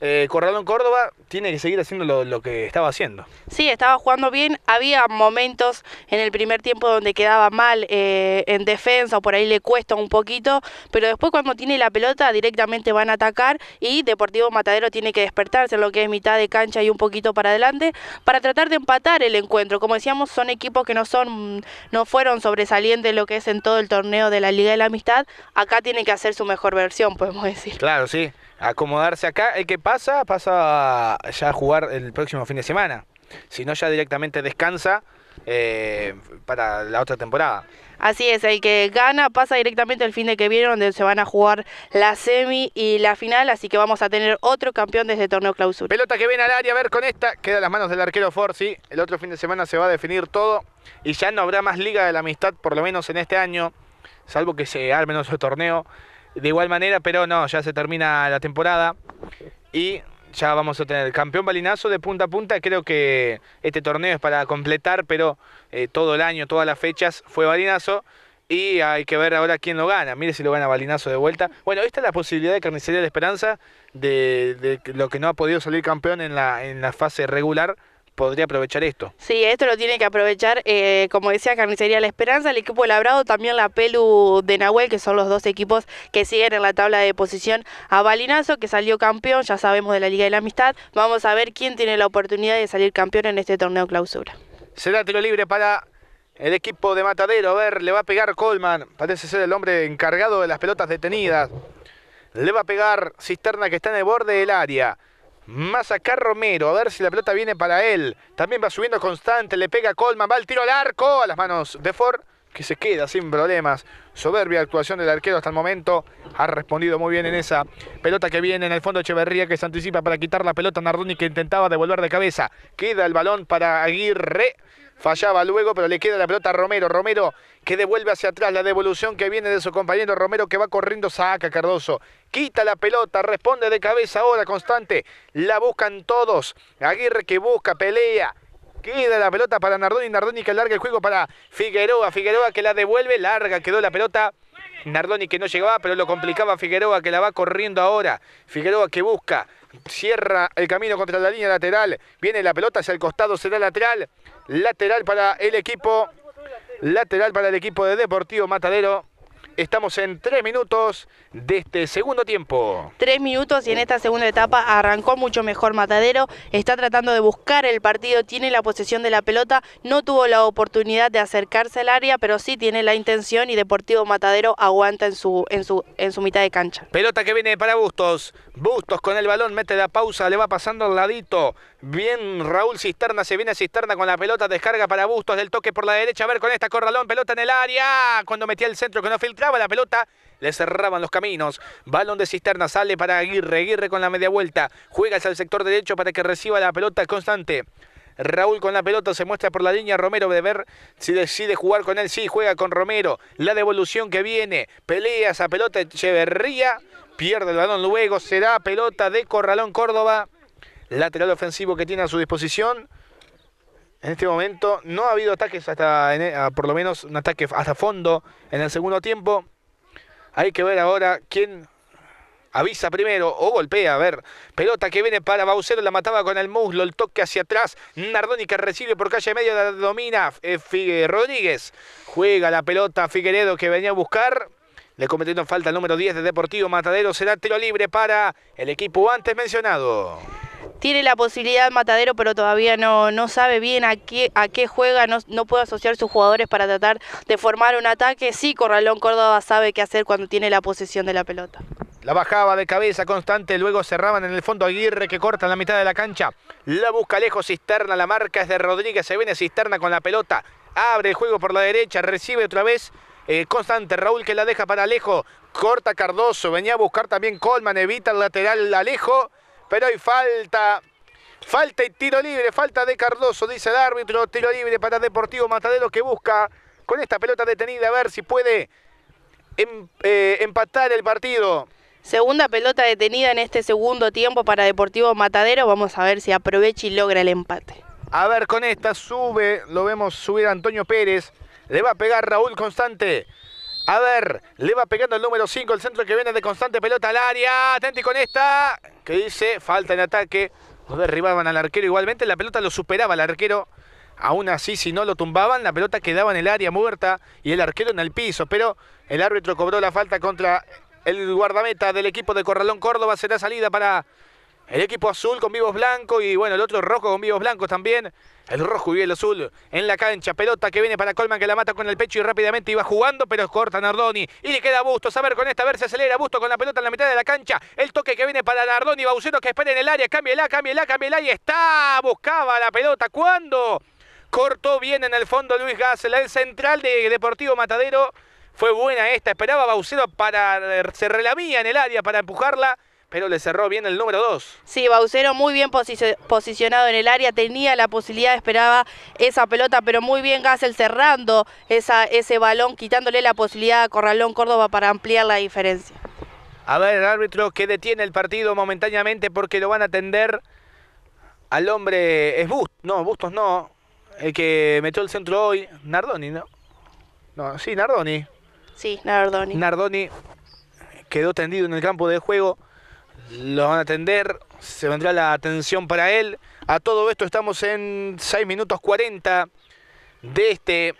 eh, Corralón Córdoba tiene que seguir haciendo lo, que estaba haciendo. Sí, estaba jugando bien. Había momentos en el primer tiempo donde quedaba mal eh, en defensa o por ahí le cuesta un poquito, pero después cuando tiene la pelota directamente van a atacar y Deportivo Matadero tiene que despertarse en lo que es mitad de cancha y un poquito para adelante para tratar de empatar el encuentro. Como decíamos, son equipos que no son, no fueron sobresalientes lo que es en todo el torneo de la Liga de la Amistad. Acá tiene que hacer su mejor versión, podemos decir. Claro, sí acomodarse acá. El que pasa, pasa ya a jugar el próximo fin de semana. Si no, ya directamente descansa eh, para la otra temporada. Así es, el que gana pasa directamente el fin de que viene, donde se van a jugar la semi y la final, así que vamos a tener otro campeón desde el torneo clausura. Pelota que viene al área, a ver con esta, queda en las manos del arquero Forzi. El otro fin de semana se va a definir todo y ya no habrá más Liga de la Amistad, por lo menos en este año, salvo que se arme otro torneo. De igual manera, pero no, ya se termina la temporada y ya vamos a tener campeón balinazo de punta a punta. Creo que este torneo es para completar, pero eh, todo el año, todas las fechas fue balinazo. Y hay que ver ahora quién lo gana. Mire si lo gana Balinazo de vuelta. Bueno, esta es la posibilidad de Carnicería de Esperanza de, lo que no ha podido salir campeón en la, en la fase regular podría aprovechar esto. Sí, esto lo tiene que aprovechar, eh, como decía Carnicería La Esperanza, el equipo Labrado, también la Pelu de Nahuel, que son los dos equipos que siguen en la tabla de posición a Balinazo, que salió campeón, ya sabemos, de la Liga de la Amistad. Vamos a ver quién tiene la oportunidad de salir campeón en este torneo clausura. Será tiro libre para el equipo de Matadero. A ver, le va a pegar Coleman, parece ser el hombre encargado de las pelotas detenidas. Le va a pegar Cisterna que está en el borde del área. Más acá Romero, a ver si la pelota viene para él. También va subiendo constante, le pega Colman, va el tiro al arco, a las manos de Ford, que se queda sin problemas. Soberbia actuación del arquero hasta el momento. Ha respondido muy bien en esa pelota que viene en el fondo Echeverría, que se anticipa para quitar la pelota a Nardoni, que intentaba devolver de cabeza. Queda el balón para Aguirre. Fallaba luego, pero le queda la pelota a Romero. Romero que devuelve hacia atrás la devolución que viene de su compañero Romero que va corriendo, saca Cardoso. Quita la pelota, responde de cabeza ahora, constante. La buscan todos. Aguirre que busca, pelea. Queda la pelota para Nardoni, Nardoni que larga el juego para Figueroa. Figueroa que la devuelve, larga, quedó la pelota. Nardoni que no llegaba, pero lo complicaba Figueroa que la va corriendo ahora. Figueroa que busca, cierra el camino contra la línea lateral. Viene la pelota hacia el costado, será lateral. Lateral para el equipo. Lateral para el equipo de Deportivo Matadero. Estamos en tres minutos de este segundo tiempo. Tres minutos y en esta segunda etapa arrancó mucho mejor Matadero. Está tratando de buscar el partido, tiene la posesión de la pelota. No tuvo la oportunidad de acercarse al área, pero sí tiene la intención y Deportivo Matadero aguanta en su, en su, en su mitad de cancha. Pelota que viene para Bustos. Bustos con el balón, mete la pausa, le va pasando al ladito. Bien Raúl Cisterna, se viene Cisterna con la pelota, descarga para Bustos del toque por la derecha. A ver con esta corralón, pelota en el área. Cuando metía el centro que no filtra la pelota, le cerraban los caminos. Balón de cisterna sale para Aguirre. Aguirre con la media vuelta. Juegas al sector derecho para que reciba la pelota constante. Raúl con la pelota se muestra por la línea. Romero de ver si decide jugar con él. Sí, juega con Romero. La devolución que viene. Pelea esa pelota Echeverría. Pierde el balón luego. Será pelota de Corralón Córdoba. Lateral ofensivo que tiene a su disposición. En este momento no ha habido ataques hasta, e, por lo menos un ataque hasta fondo en el segundo tiempo. Hay que ver ahora quién avisa primero o golpea. A ver, pelota que viene para Baucero, la mataba con el muslo, el toque hacia atrás. Nardoni que recibe por calle media, la domina eh, Figue, Rodríguez. Juega la pelota Figueredo que venía a buscar. Le cometiendo falta el número 10 de Deportivo Matadero. Será tiro libre para el equipo antes mencionado tiene la posibilidad Matadero, pero todavía no, no sabe bien a qué, a qué juega, no, puede asociar sus jugadores para tratar de formar un ataque. Sí, Corralón Córdoba sabe qué hacer cuando tiene la posesión de la pelota. La bajaba de cabeza constante, luego cerraban en el fondo Aguirre que corta en la mitad de la cancha. La busca lejos Cisterna, la marca es de Rodríguez, se viene Cisterna con la pelota. Abre el juego por la derecha, recibe otra vez eh, constante Raúl que la deja para Alejo. Corta Cardoso, venía a buscar también Colman, evita el lateral Alejo pero hay falta. Falta y tiro libre, falta de Cardoso, dice el árbitro. Tiro libre para Deportivo Matadero que busca con esta pelota detenida a ver si puede em, eh, empatar el partido. Segunda pelota detenida en este segundo tiempo para Deportivo Matadero. Vamos a ver si aprovecha y logra el empate. A ver, con esta sube, lo vemos subir Antonio Pérez. Le va a pegar Raúl Constante. A ver, le va pegando el número 5, el centro que viene de constante pelota al área. Atenti con esta, que dice falta en ataque. Lo derribaban al arquero igualmente, la pelota lo superaba el arquero. Aún así, si no lo tumbaban, la pelota quedaba en el área muerta y el arquero en el piso. Pero el árbitro cobró la falta contra el guardameta del equipo de Corralón Córdoba. Será salida para el equipo azul con vivos blancos y bueno, el otro rojo con vivos blancos también. El rojo y el azul en la cancha. Pelota que viene para Colman que la mata con el pecho y rápidamente iba jugando, pero corta Nardoni. Y le queda Busto. A ver con esta, a ver, se acelera Busto con la pelota en la mitad de la cancha. El toque que viene para Nardoni. Baucero que espera en el área. Cámbiela, cámbiela, cámbiela. Y está. Buscaba la pelota. ¿Cuándo? Cortó bien en el fondo Luis Gasela, el central de Deportivo Matadero. Fue buena esta. Esperaba Baucero para. Eh, se relamía en el área para empujarla pero le cerró bien el número 2. Sí, Baucero muy bien posicionado en el área, tenía la posibilidad, esperaba esa pelota, pero muy bien Gassel cerrando ese balón, quitándole la posibilidad a Corralón Córdoba para ampliar la diferencia. A ver, el árbitro que detiene el partido momentáneamente porque lo van a atender al hombre, es Bustos, no, Bustos no, el que metió el centro hoy, Nardoni, ¿no? No, sí, Nardoni. Sí, Nardoni. Nardoni quedó tendido en el campo de juego lo van a atender, se vendrá la atención para él. A todo esto estamos en 6 minutos 40 de este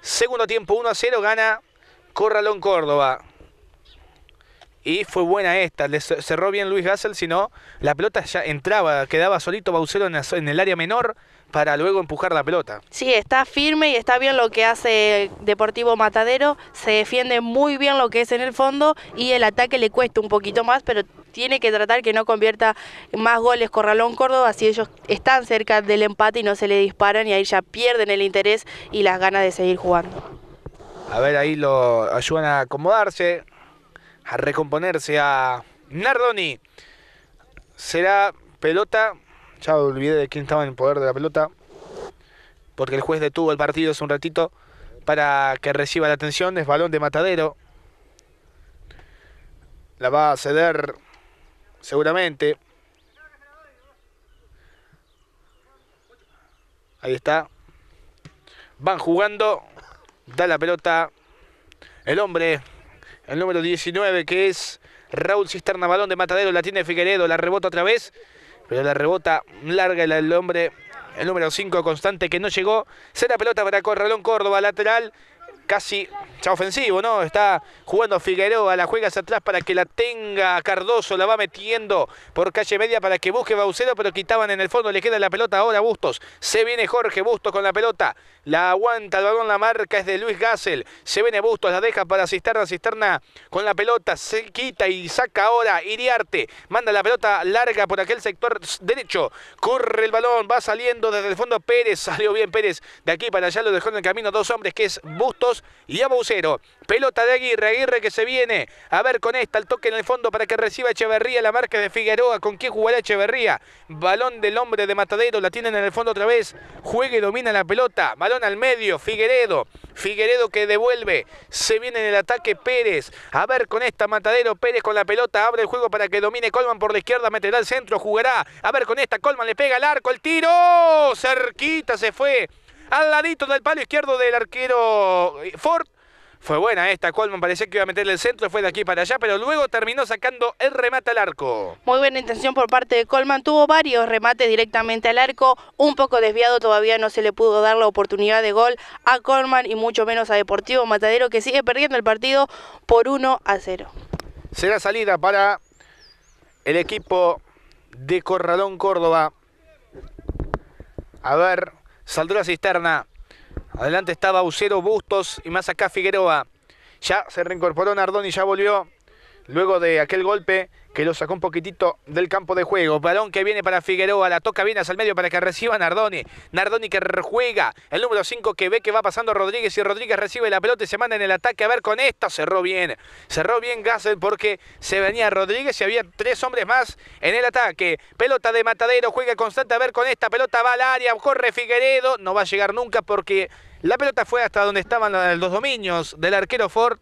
segundo tiempo. 1 a 0 gana Corralón Córdoba. Y fue buena esta, le cerró bien Luis Gassel, si no, la pelota ya entraba, quedaba solito Baucero en el área menor para luego empujar la pelota. Sí, está firme y está bien lo que hace Deportivo Matadero, se defiende muy bien lo que es en el fondo y el ataque le cuesta un poquito más, pero tiene que tratar que no convierta más goles Corralón Córdoba si ellos están cerca del empate y no se le disparan y ahí ya pierden el interés y las ganas de seguir jugando. A ver, ahí lo ayudan a acomodarse, a recomponerse a Nardoni. Será pelota, ya olvidé de quién estaba en el poder de la pelota, porque el juez detuvo el partido hace un ratito para que reciba la atención, es balón de matadero. La va a ceder seguramente. Ahí está. Van jugando. Da la pelota. El hombre. El número 19 que es Raúl Cisterna. Balón de Matadero. La tiene Figueredo. La rebota otra vez. Pero la rebota larga el hombre. El número 5 constante que no llegó. Será pelota para Corralón Córdoba. Lateral casi ya ofensivo, ¿no? Está jugando Figueroa, la juega hacia atrás para que la tenga Cardoso, la va metiendo por calle media para que busque Baucero, pero quitaban en el fondo, le queda la pelota ahora Bustos. Se viene Jorge Bustos con la pelota, la aguanta el balón, la marca es de Luis Gassel. Se viene Bustos, la deja para Cisterna, Cisterna con la pelota, se quita y saca ahora Iriarte. Manda la pelota larga por aquel sector derecho, corre el balón, va saliendo desde el fondo Pérez, salió bien Pérez de aquí para allá, lo dejó en el camino dos hombres que es Bustos y a Pelota de Aguirre, Aguirre que se viene. A ver con esta, el toque en el fondo para que reciba Echeverría, la marca de Figueroa. ¿Con quién jugará Echeverría? Balón del hombre de Matadero, la tienen en el fondo otra vez. Juega y domina la pelota. Balón al medio, Figueredo. Figueredo que devuelve. Se viene en el ataque Pérez. A ver con esta, Matadero Pérez con la pelota. Abre el juego para que domine Colman por la izquierda. Meterá al centro, jugará. A ver con esta, Colman le pega el arco, el tiro. Cerquita se fue al ladito del palo izquierdo del arquero eh, Ford. Fue buena esta, Colman parecía que iba a meter el centro, fue de aquí para allá, pero luego terminó sacando el remate al arco. Muy buena intención por parte de Colman tuvo varios remates directamente al arco, un poco desviado todavía no se le pudo dar la oportunidad de gol a Colman y mucho menos a Deportivo Matadero que sigue perdiendo el partido por 1 a 0. Será salida para el equipo de Corralón Córdoba. A ver, Saldrá Cisterna. Adelante estaba Ucero Bustos y más acá Figueroa. Ya se reincorporó y ya volvió luego de aquel golpe que lo sacó un poquitito del campo de juego. Balón que viene para Figueroa, la toca bien hacia el medio para que reciba Nardoni. Nardoni que juega el número 5 que ve que va pasando Rodríguez y Rodríguez recibe la pelota y se manda en el ataque. A ver con esto. cerró bien. Cerró bien Gassel porque se venía Rodríguez y había tres hombres más en el ataque. Pelota de Matadero, juega constante. A ver con esta, pelota va al área, corre Figueredo. No va a llegar nunca porque la pelota fue hasta donde estaban los dominios del arquero Ford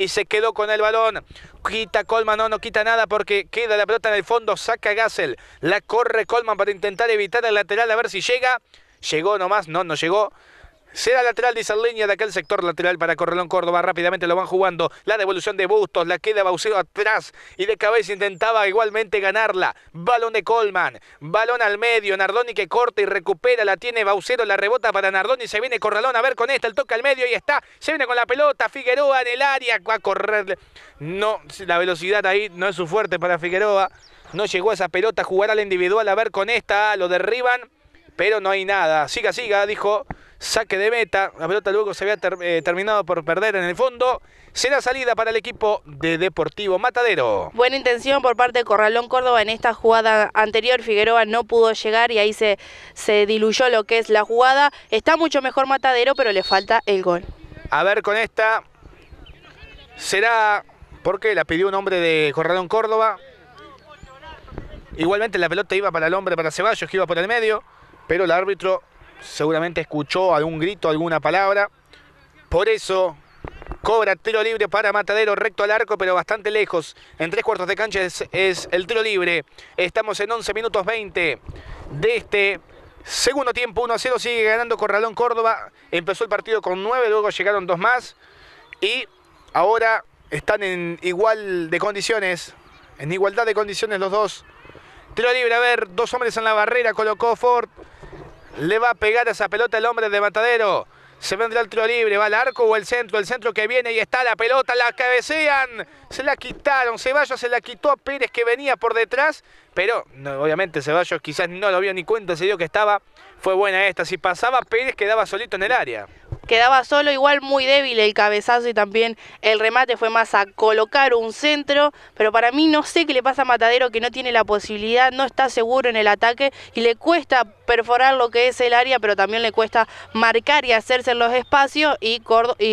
y se quedó con el balón. Quita Colman, no, no quita nada porque queda la pelota en el fondo, saca Gassel, la corre Colman para intentar evitar el lateral a ver si llega. Llegó nomás, no, no llegó. Será lateral de línea de aquel sector lateral para Corralón Córdoba. Rápidamente lo van jugando. La devolución de Bustos. La queda Baucero atrás. Y de cabeza intentaba igualmente ganarla. Balón de Colman. Balón al medio. Nardoni que corta y recupera. La tiene Baucero. La rebota para Nardoni. Se viene Corralón. A ver con esta. El toca al medio. Y está. Se viene con la pelota. Figueroa en el área. Va a correr. No. La velocidad ahí no es su fuerte para Figueroa. No llegó a esa pelota. Jugará la individual. A ver con esta. Lo derriban. Pero no hay nada. Siga, siga. Dijo saque de meta, la pelota luego se había eh, terminado por perder en el fondo, será salida para el equipo de Deportivo Matadero. Buena intención por parte de Corralón Córdoba en esta jugada anterior, Figueroa no pudo llegar y ahí se, se diluyó lo que es la jugada, está mucho mejor Matadero pero le falta el gol. A ver con esta, será porque la pidió un hombre de Corralón Córdoba, Igualmente la pelota iba para el hombre, para Ceballos, que iba por el medio, pero el árbitro seguramente escuchó algún grito, alguna palabra. Por eso cobra tiro libre para Matadero, recto al arco, pero bastante lejos. En tres cuartos de cancha es, el tiro libre. Estamos en 11 minutos 20 de este segundo tiempo. 1 a 0 sigue ganando Corralón Córdoba. Empezó el partido con 9, luego llegaron dos más. Y ahora están en igual de condiciones, en igualdad de condiciones los dos. Tiro libre, a ver, dos hombres en la barrera, colocó Ford. Le va a pegar esa pelota el hombre de Matadero. Se vendrá el tiro libre, va al arco o el centro, el centro que viene y está la pelota, la cabecean, se la quitaron, Ceballos se la quitó a Pérez que venía por detrás, pero obviamente Ceballos quizás no lo vio ni cuenta, se dio que estaba, fue buena esta, si pasaba Pérez quedaba solito en el área quedaba solo, igual muy débil el cabezazo y también el remate fue más a colocar un centro, pero para mí no sé qué le pasa a Matadero que no tiene la posibilidad, no está seguro en el ataque y le cuesta perforar lo que es el área, pero también le cuesta marcar y hacerse en los espacios y,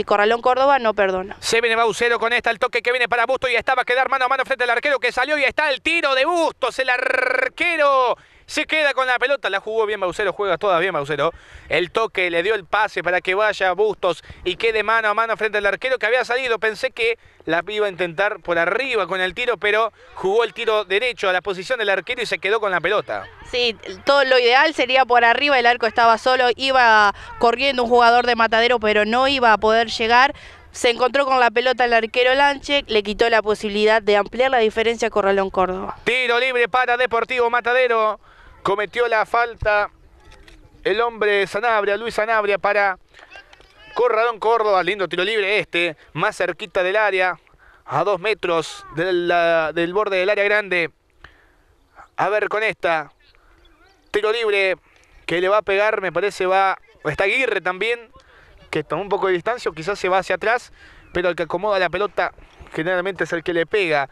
Corralón Córdoba no perdona. Se viene Baucero con esta, el toque que viene para Busto y estaba a quedar mano a mano frente al arquero que salió y está el tiro de Bustos, el arquero se queda con la pelota, la jugó bien Baucero, juega todavía bien Baucero. El toque le dio el pase para que vaya Bustos y quede mano a mano frente al arquero que había salido. Pensé que la iba a intentar por arriba con el tiro, pero jugó el tiro derecho a la posición del arquero y se quedó con la pelota. Sí, todo lo ideal sería por arriba, el arco estaba solo, iba corriendo un jugador de matadero, pero no iba a poder llegar. Se encontró con la pelota el arquero Lanche, le quitó la posibilidad de ampliar la diferencia con Corralón Córdoba. Tiro libre para Deportivo Matadero. Cometió la falta el hombre Sanabria, Luis Sanabria para Corralón Córdoba, lindo tiro libre este, más cerquita del área, a dos metros del borde del área grande. A ver con esta, tiro libre que le va a pegar, me parece va, está Aguirre también, que está un poco de distancia, quizás se va hacia atrás, pero el que acomoda la pelota generalmente es el que le pega.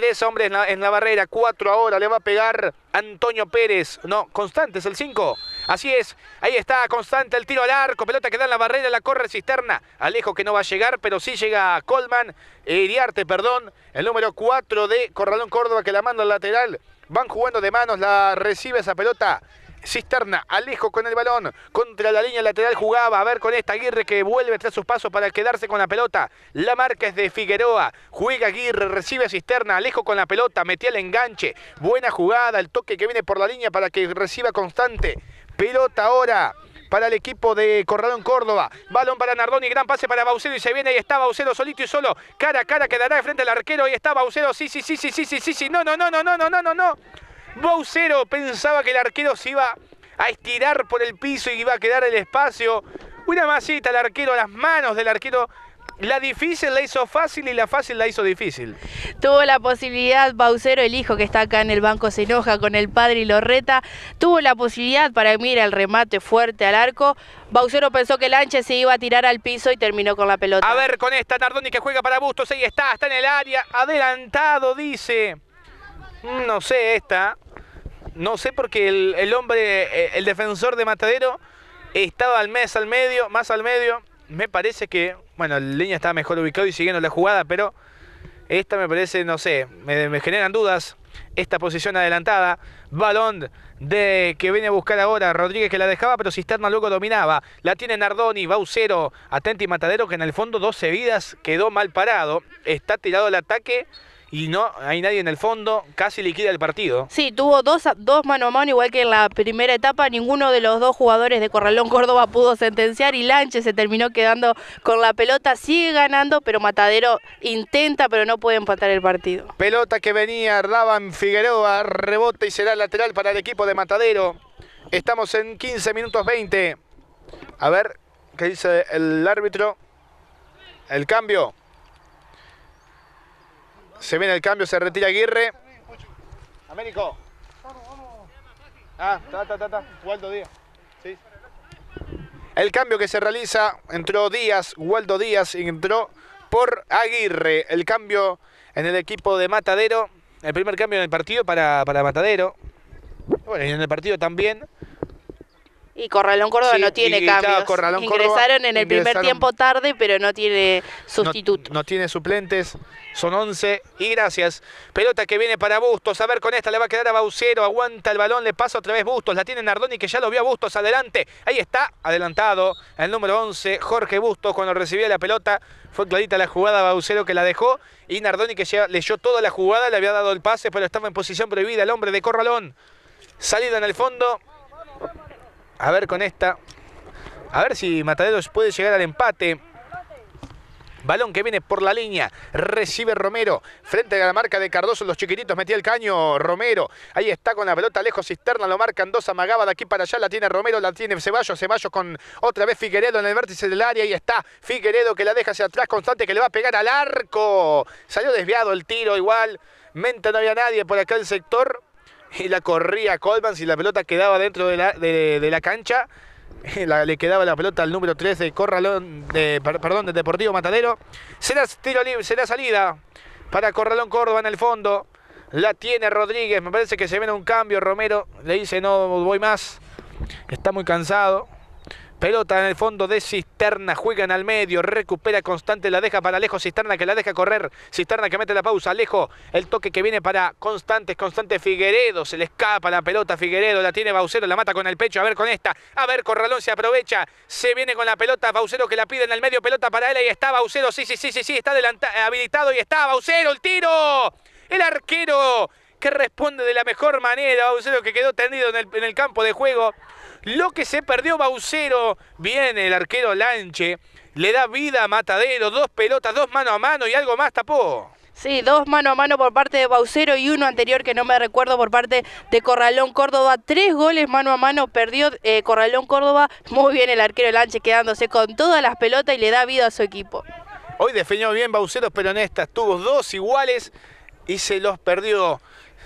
Tres hombres en la, barrera, cuatro ahora, le va a pegar Antonio Pérez. No, Constante es el cinco. Así es, ahí está Constante el tiro al arco, pelota que da en la barrera, la corre Cisterna. Alejo que no va a llegar, pero sí llega Colman, eh, Iriarte, perdón, el número cuatro de Corralón Córdoba que la manda al lateral. Van jugando de manos, la recibe esa pelota Cisterna, Alejo con el balón, contra la línea lateral jugaba, a ver con esta Aguirre que vuelve tras sus pasos para quedarse con la pelota, la marca es de Figueroa, juega Aguirre, recibe a Cisterna, Alejo con la pelota, metía el enganche, buena jugada, el toque que viene por la línea para que reciba constante, pelota ahora para el equipo de Corralón Córdoba. Balón para Nardoni, gran pase para Baucero y se viene. Ahí está Baucero solito y solo. Cara a cara quedará de frente al arquero. Y está Baucedo. Sí, sí, sí, sí, sí, sí, sí, sí. No, no, no, no, no, no, no, no. Baucero pensaba que el arquero se iba a estirar por el piso y iba a quedar el espacio. Una masita al arquero, las manos del arquero la difícil la hizo fácil y la fácil la hizo difícil. Tuvo la posibilidad, Baucero, el hijo que está acá en el banco, se enoja con el padre y lo reta. Tuvo la posibilidad para mira el remate fuerte al arco. Baucero pensó que el anche se iba a tirar al piso y terminó con la pelota. A ver con esta, Nardoni que juega para Bustos, ahí está, está en el área, adelantado, dice. No sé, esta. No sé porque el, el hombre, eh, el defensor de Matadero estaba al mes al medio, más al medio. Me parece que, bueno, el línea estaba mejor ubicado y siguiendo la jugada, pero esta me parece, no sé, me, generan dudas. Esta posición adelantada, balón de que viene a buscar ahora Rodríguez que la dejaba, pero Cisterna luego dominaba. La tiene Nardoni, Baucero, Atenti Matadero, que en el fondo 12 vidas quedó mal parado. Está tirado el ataque y no hay nadie en el fondo, casi liquida el partido. Sí, tuvo dos, dos mano a mano, igual que en la primera etapa, ninguno de los dos jugadores de Corralón Córdoba pudo sentenciar y Lanche se terminó quedando con la pelota, sigue ganando, pero Matadero intenta, pero no puede empatar el partido. Pelota que venía, Raban Figueroa, rebota y será lateral para el equipo de Matadero. Estamos en 15 minutos 20. A ver qué dice el árbitro. El cambio. Se viene el cambio, se retira Aguirre. Américo. Ah, está, está, está, Waldo Díaz. Sí. El cambio que se realiza, entró Díaz, Waldo Díaz, entró por Aguirre. El cambio en el equipo de Matadero, el primer cambio en el partido para, para Matadero. Bueno, y en el partido también. Y Corralón Córdoba no tiene cambios. ingresaron en el primer tiempo tarde, pero no tiene sustituto. No, tiene suplentes, son 11 y gracias. Pelota que viene para Bustos, a ver con esta le va a quedar a Baucero. aguanta el balón, le pasa otra vez Bustos, la tiene Nardoni que ya lo vio a Bustos, adelante. Ahí está, adelantado el número 11, Jorge Bustos cuando recibía la pelota. Fue clarita la jugada Baucero que la dejó y Nardoni que ya leyó toda la jugada, le había dado el pase, pero estaba en posición prohibida el hombre de Corralón. Salida en el fondo, a ver con esta. A ver si Mataderos puede llegar al empate. Balón que viene por la línea. Recibe Romero. Frente a la marca de Cardoso. Los chiquititos metía el caño. Romero. Ahí está con la pelota lejos. Cisterna lo marcan dos. Amagaba de aquí para allá. La tiene Romero. La tiene Ceballos. Ceballos con otra vez Figueredo en el vértice del área. Ahí está Figueredo que la deja hacia atrás. Constante que le va a pegar al arco. Salió desviado el tiro igual. Menta no había nadie por acá el sector. y la corría Colman. Si la pelota quedaba dentro de la, de, la cancha, le quedaba la pelota al número 3 de Corralón, de, perdón, de Deportivo Matadero. Será tiro libre, será salida para Corralón Córdoba en el fondo. La tiene Rodríguez, me parece que se viene un cambio. Romero le dice: No voy más, está muy cansado. Pelota en el fondo de Cisterna, juegan al medio, recupera Constante, la deja para lejos Cisterna que la deja correr, Cisterna que mete la pausa, lejos el toque que viene para Constante, Constante Figueredo, se le escapa la pelota, Figueredo la tiene Baucero, la mata con el pecho, a ver con esta, a ver Corralón se aprovecha, se viene con la pelota, Baucero que la pide en el medio, pelota para él, y está Baucero, sí, sí, sí, sí, sí, está habilitado y está Baucero, el tiro, el arquero que responde de la mejor manera, Baucero que quedó tendido en el, en el campo de juego. Lo que se perdió Baucero, viene el arquero Lanche, le da vida a Matadero, dos pelotas, dos mano a mano y algo más tapó. Sí, dos mano a mano por parte de Baucero y uno anterior que no me recuerdo por parte de Corralón Córdoba. Tres goles mano a mano perdió eh, Corralón Córdoba. Muy bien el arquero Lanche quedándose con todas las pelotas y le da vida a su equipo. Hoy defendió bien Baucero, pero en estas tuvo dos iguales y se los perdió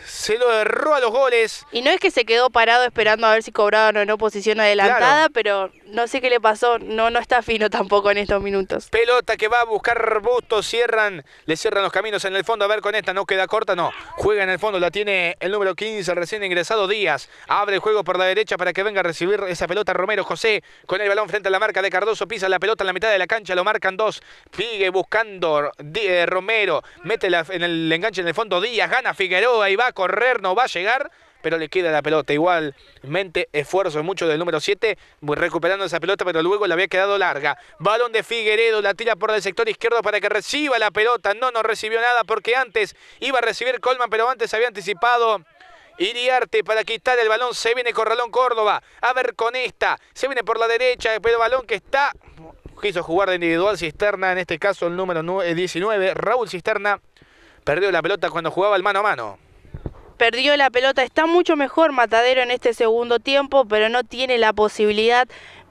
se lo erró a los goles. Y no es que se quedó parado esperando a ver si cobraba o no posición adelantada, pero no sé qué le pasó, no, no está fino tampoco en estos minutos. Pelota que va a buscar Bustos, cierran, le cierran los caminos en el fondo, a ver con esta, no queda corta, no, juega en el fondo, la tiene el número 15, recién ingresado Díaz, abre el juego por la derecha para que venga a recibir esa pelota Romero José, con el balón frente a la marca de Cardoso, pisa la pelota en la mitad de la cancha, lo marcan dos, sigue buscando eh, Romero, mete en el enganche en el fondo Díaz, gana Figueroa y va correr, no va a llegar, pero le queda la pelota. Igualmente, esfuerzo mucho del número 7, recuperando esa pelota, pero luego le había quedado larga. Balón de Figueredo, la tira por el sector izquierdo para que reciba la pelota. No, no recibió nada porque antes iba a recibir Colman, pero antes había anticipado. Iriarte para quitar el balón, se viene Corralón Córdoba, a ver con esta, se viene por la derecha, pero balón que está, quiso jugar de individual Cisterna, en este caso el número 19, eh, Raúl Cisterna, perdió la pelota cuando jugaba el mano a mano perdió la pelota. Está mucho mejor Matadero en este segundo tiempo, pero no tiene la posibilidad.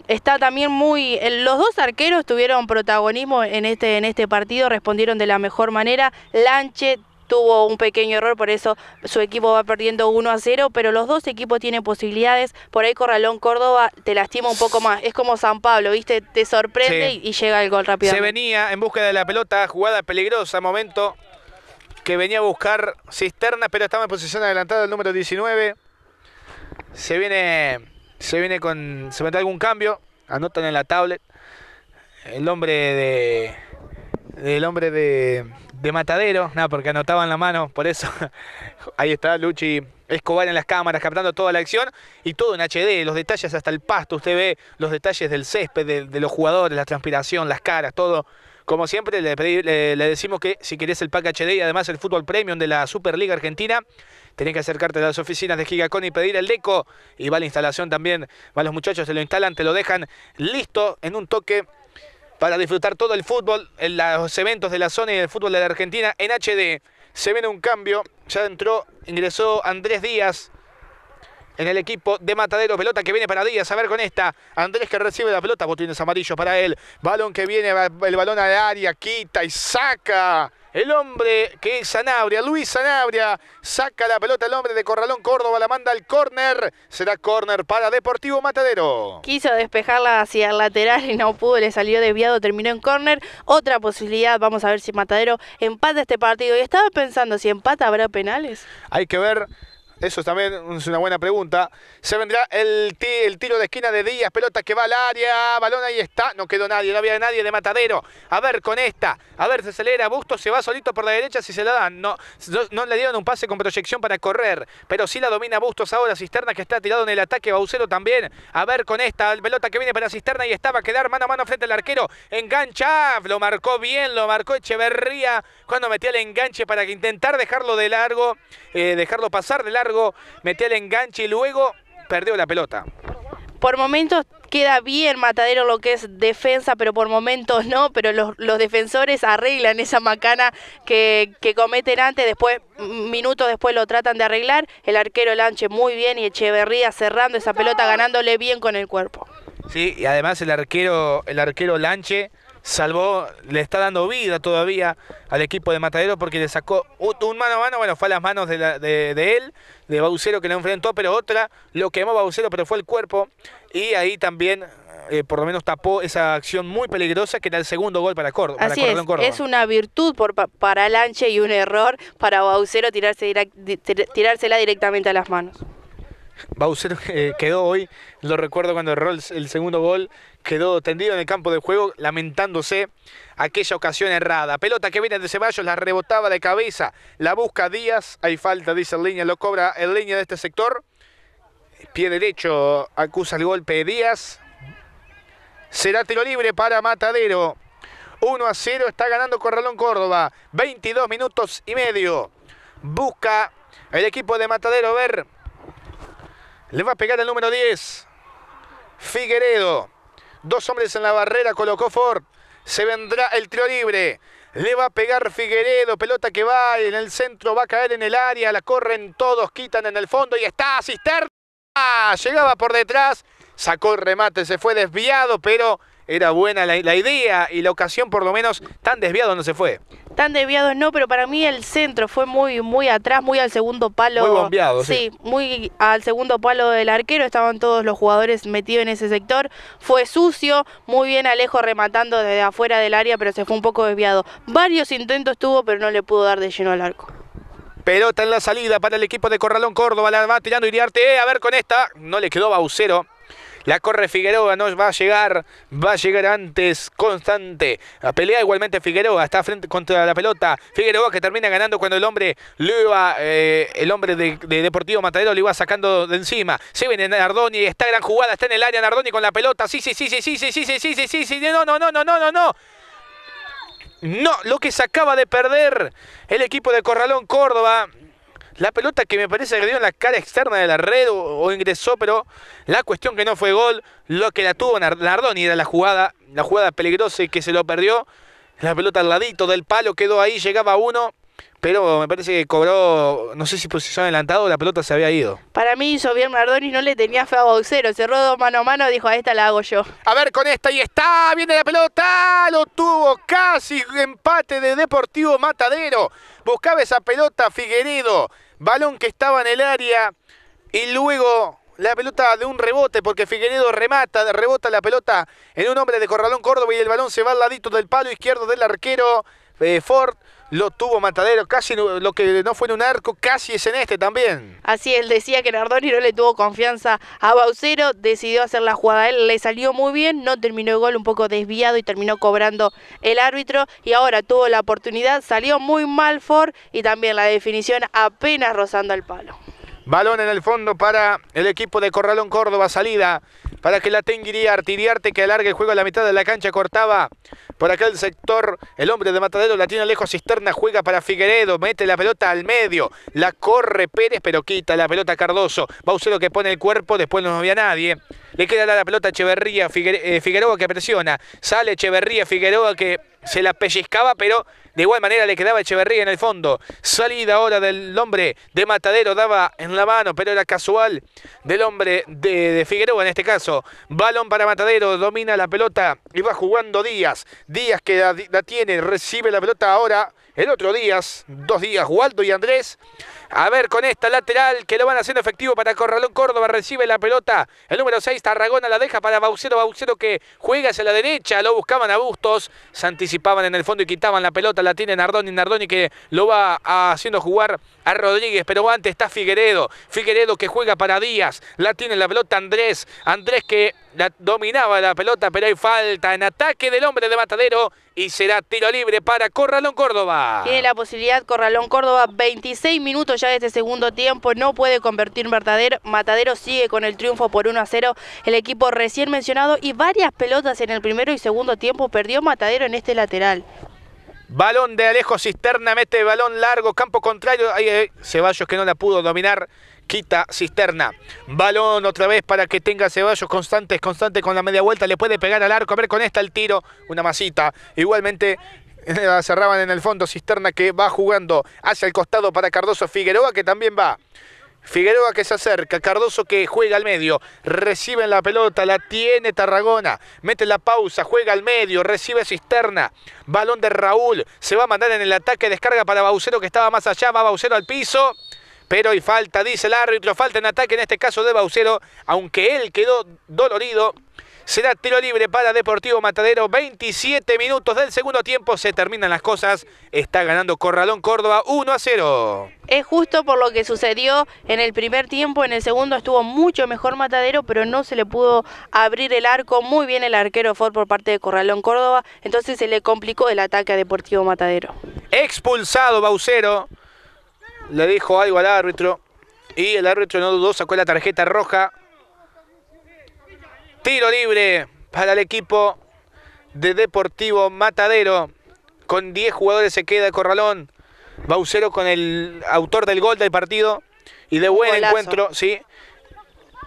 Está también muy. Los dos arqueros tuvieron protagonismo en este, en este partido, respondieron de la mejor manera. Lanche tuvo un pequeño error, por eso su equipo va perdiendo 1 a 0, pero los dos equipos tienen posibilidades. Por ahí Corralón Córdoba te lastima un poco más. Es como San Pablo, ¿viste? Te sorprende y, llega el gol rápido. Se venía en busca de la pelota, jugada peligrosa, momento venía a buscar Cisterna, pero estaba en posición adelantada el número 19. Se viene, se viene con, se mete algún cambio, anotan en la tablet. El hombre de, del hombre de, Matadero, nada, porque anotaban la mano, por eso. Ahí está Luchi Escobar en las cámaras captando toda la acción y todo en HD, los detalles hasta el pasto, usted ve los detalles del césped, de los jugadores, la transpiración, las caras, todo como siempre, le, decimos que si querés el pack HD y además el fútbol premium de la Superliga Argentina, tenés que acercarte a las oficinas de Gigacon y pedir el deco. Y va la instalación también. van los muchachos, se lo instalan, te lo dejan listo en un toque para disfrutar todo el fútbol, en los eventos de la zona y el fútbol de la Argentina en HD. Se viene un cambio. Ya entró, ingresó Andrés Díaz en el equipo de Matadero. Pelota que viene para Díaz. A ver con esta. Andrés que recibe la pelota. Botines amarillos para él. Balón que viene. El balón al área. Quita y saca. El hombre que es Sanabria, Luis Sanabria, saca la pelota el hombre de Corralón Córdoba, la manda al córner. Será córner para Deportivo Matadero. Quiso despejarla hacia el lateral y no pudo, le salió desviado, terminó en córner. Otra posibilidad, vamos a ver si Matadero empata este partido. Y estaba pensando si empata habrá penales. Hay que ver eso también es una buena pregunta. Se vendrá el, tiro de esquina de Díaz, pelota que va al área, balón ahí está, no quedó nadie, no había nadie de Matadero. A ver con esta, a ver, se acelera, Bustos se va solito por la derecha si se la dan. No, no, le dieron un pase con proyección para correr, pero sí la domina Bustos ahora, Cisterna que está tirado en el ataque, Baucero también. A ver con esta, pelota que viene para Cisterna y estaba a quedar mano a mano frente al arquero. Engancha, lo marcó bien, lo marcó Echeverría cuando metía el enganche para intentar dejarlo de largo, eh, dejarlo pasar de largo Luego metió el enganche y luego perdió la pelota. Por momentos queda bien Matadero lo que es defensa, pero por momentos no, pero los, defensores arreglan esa macana que, cometen antes, después, minutos después lo tratan de arreglar, el arquero Lanche muy bien y Echeverría cerrando esa pelota, ganándole bien con el cuerpo. Sí, y además el arquero, el arquero Lanche salvó, le está dando vida todavía al equipo de Matadero porque le sacó un mano a mano, bueno, fue a las manos de, de, él, de Baucero que lo enfrentó, pero otra lo quemó Baucero, pero fue el cuerpo y ahí también eh, por lo menos tapó esa acción muy peligrosa que era el segundo gol para, Córdoba. Así es, es una virtud por, para Lanche y un error para Baucero tirarse tirársela directamente a las manos. Bowser eh, quedó hoy, lo recuerdo cuando erró el, segundo gol, quedó tendido en el campo de juego lamentándose aquella ocasión errada. Pelota que viene de Ceballos, la rebotaba de cabeza, la busca Díaz, hay falta, dice el línea, lo cobra el línea de este sector. Pie derecho acusa el golpe Díaz. Será tiro libre para Matadero. 1 a 0 está ganando Corralón Córdoba. 22 minutos y medio. Busca el equipo de Matadero ver le va a pegar el número 10. Figueredo. Dos hombres en la barrera colocó Ford. Se vendrá el trio libre. Le va a pegar Figueredo, pelota que va en el centro, va a caer en el área, la corren todos, quitan en el fondo y está Cisterna. Llegaba por detrás, sacó el remate, se fue desviado, pero era buena la, idea y la ocasión por lo menos tan desviado no se fue. Tan desviado no, pero para mí el centro fue muy, muy atrás, muy al segundo palo. Muy bombeado. Sí, muy al segundo palo del arquero, estaban todos los jugadores metidos en ese sector. Fue sucio, muy bien Alejo rematando desde afuera del área, pero se fue un poco desviado. Varios intentos tuvo, pero no le pudo dar de lleno al arco. Pelota en la salida para el equipo de Corralón Córdoba, la va tirando Iriarte, eh, a ver con esta, no le quedó Baucero. La corre Figueroa, no va a llegar, va a llegar antes constante. La pelea igualmente Figueroa, está frente contra la pelota. Figueroa que termina ganando cuando el hombre lo el hombre de, de, Deportivo Matadero lo iba sacando de encima. Se viene Nardoni, está gran jugada, está en el área Nardoni con la pelota. Sí, sí, sí, sí, sí, sí, sí, sí, sí, sí, sí, sí. no, no, no, no, no, no, no. No, lo que se acaba de perder el equipo de Corralón Córdoba. La pelota que me parece que dio en la cara externa de la red o, ingresó, pero la cuestión que no fue gol, lo que la tuvo Nardoni era la jugada, la jugada peligrosa y que se lo perdió. La pelota al ladito del palo quedó ahí, llegaba uno, pero me parece que cobró, no sé si posición adelantado o la pelota se había ido. Para mí hizo bien Nardoni, no le tenía fe a Boxero, cerró dos mano a mano, dijo, a esta la hago yo. A ver con esta, y está, viene la pelota, lo tuvo casi, empate de Deportivo Matadero, buscaba esa pelota Figueredo. Balón que estaba en el área y luego la pelota de un rebote porque Figueredo remata, rebota la pelota en un hombre de Corralón Córdoba y el balón se va al ladito del palo izquierdo del arquero eh, Ford lo tuvo Matadero, casi lo que no fue en un arco, casi es en este también. Así él decía que Nardoni no le tuvo confianza a Baucero, decidió hacer la jugada, él le salió muy bien, no terminó el gol un poco desviado y terminó cobrando el árbitro y ahora tuvo la oportunidad, salió muy mal Ford y también la definición apenas rozando el palo. Balón en el fondo para el equipo de Corralón Córdoba, salida para que la tenga Iriarte. que alargue el juego a la mitad de la cancha, cortaba por acá el sector. El hombre de Matadero la tiene lejos. Cisterna juega para Figueredo, mete la pelota al medio. La corre Pérez, pero quita la pelota Cardoso. lo que pone el cuerpo, después no había nadie. Le queda la pelota a Echeverría, eh, Figueroa que presiona. Sale Echeverría, Figueroa que se la pellizcaba, pero de igual manera le quedaba Echeverría en el fondo. Salida ahora del hombre de Matadero. Daba en la mano, pero era casual del hombre de, Figueroa en este caso. Balón para Matadero. Domina la pelota y va jugando Díaz. Díaz que la tiene. Recibe la pelota ahora el otro día, dos días, Waldo y Andrés. A ver con esta lateral que lo van haciendo efectivo para Corralón Córdoba. Recibe la pelota. El número 6, Tarragona, la deja para Baucero. Baucero que juega hacia la derecha. Lo buscaban a Bustos. Se anticipaban en el fondo y quitaban la pelota. La tiene Nardoni. Nardoni que lo va haciendo jugar a Rodríguez, pero antes está Figueredo. Figueredo que juega para Díaz. La tiene la pelota Andrés. Andrés que la dominaba la pelota, pero hay falta en ataque del hombre de Matadero y será tiro libre para Corralón Córdoba. Tiene la posibilidad Corralón Córdoba, 26 minutos ya de este segundo tiempo, no puede convertir Matadero, Matadero sigue con el triunfo por 1 a 0, el equipo recién mencionado y varias pelotas en el primero y segundo tiempo perdió Matadero en este lateral. Balón de Alejo Cisterna, mete balón largo, campo contrario. hay eh, Ceballos que no la pudo dominar, quita Cisterna. Balón otra vez para que tenga Ceballos constante, constante con la media vuelta. Le puede pegar al arco, a ver con esta el tiro, una masita. Igualmente la cerraban en el fondo Cisterna que va jugando hacia el costado para Cardoso Figueroa que también va. Figueroa que se acerca, Cardoso que juega al medio, recibe la pelota, la tiene Tarragona, mete la pausa, juega al medio, recibe Cisterna, balón de Raúl, se va a mandar en el ataque, descarga para Baucero que estaba más allá, va Baucero al piso, pero hay falta, dice el árbitro, falta en ataque en este caso de Baucero, aunque él quedó dolorido, Será tiro libre para Deportivo Matadero. 27 minutos del segundo tiempo. Se terminan las cosas. Está ganando Corralón Córdoba 1 a 0. Es justo por lo que sucedió en el primer tiempo. En el segundo estuvo mucho mejor Matadero, pero no se le pudo abrir el arco. Muy bien el arquero Ford por parte de Corralón Córdoba. Entonces se le complicó el ataque a Deportivo Matadero. Expulsado Baucero. Le dijo algo al árbitro. Y el árbitro no dudó, sacó la tarjeta roja Tiro libre para el equipo de Deportivo Matadero. Con 10 jugadores se queda Corralón. Baucero con el autor del gol del partido. Y de buen encuentro, sí.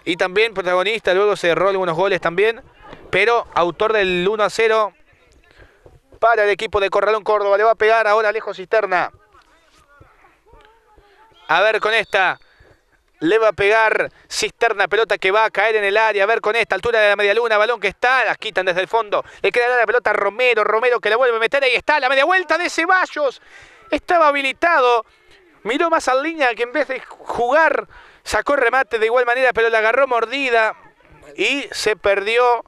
Y también protagonista, luego se erró unos goles también. Pero autor del 1 a 0 para el equipo de Corralón Córdoba. Le va a pegar ahora lejos Cisterna. A ver con esta. Le va a pegar Cisterna, pelota que va a caer en el área. A ver con esta altura de la media luna, balón que está, las quitan desde el fondo. Le queda la pelota a Romero, Romero que la vuelve a meter. Ahí está, la media vuelta de Ceballos. Estaba habilitado. Miró más al línea que en vez de jugar, sacó remate de igual manera, pero la agarró mordida y se perdió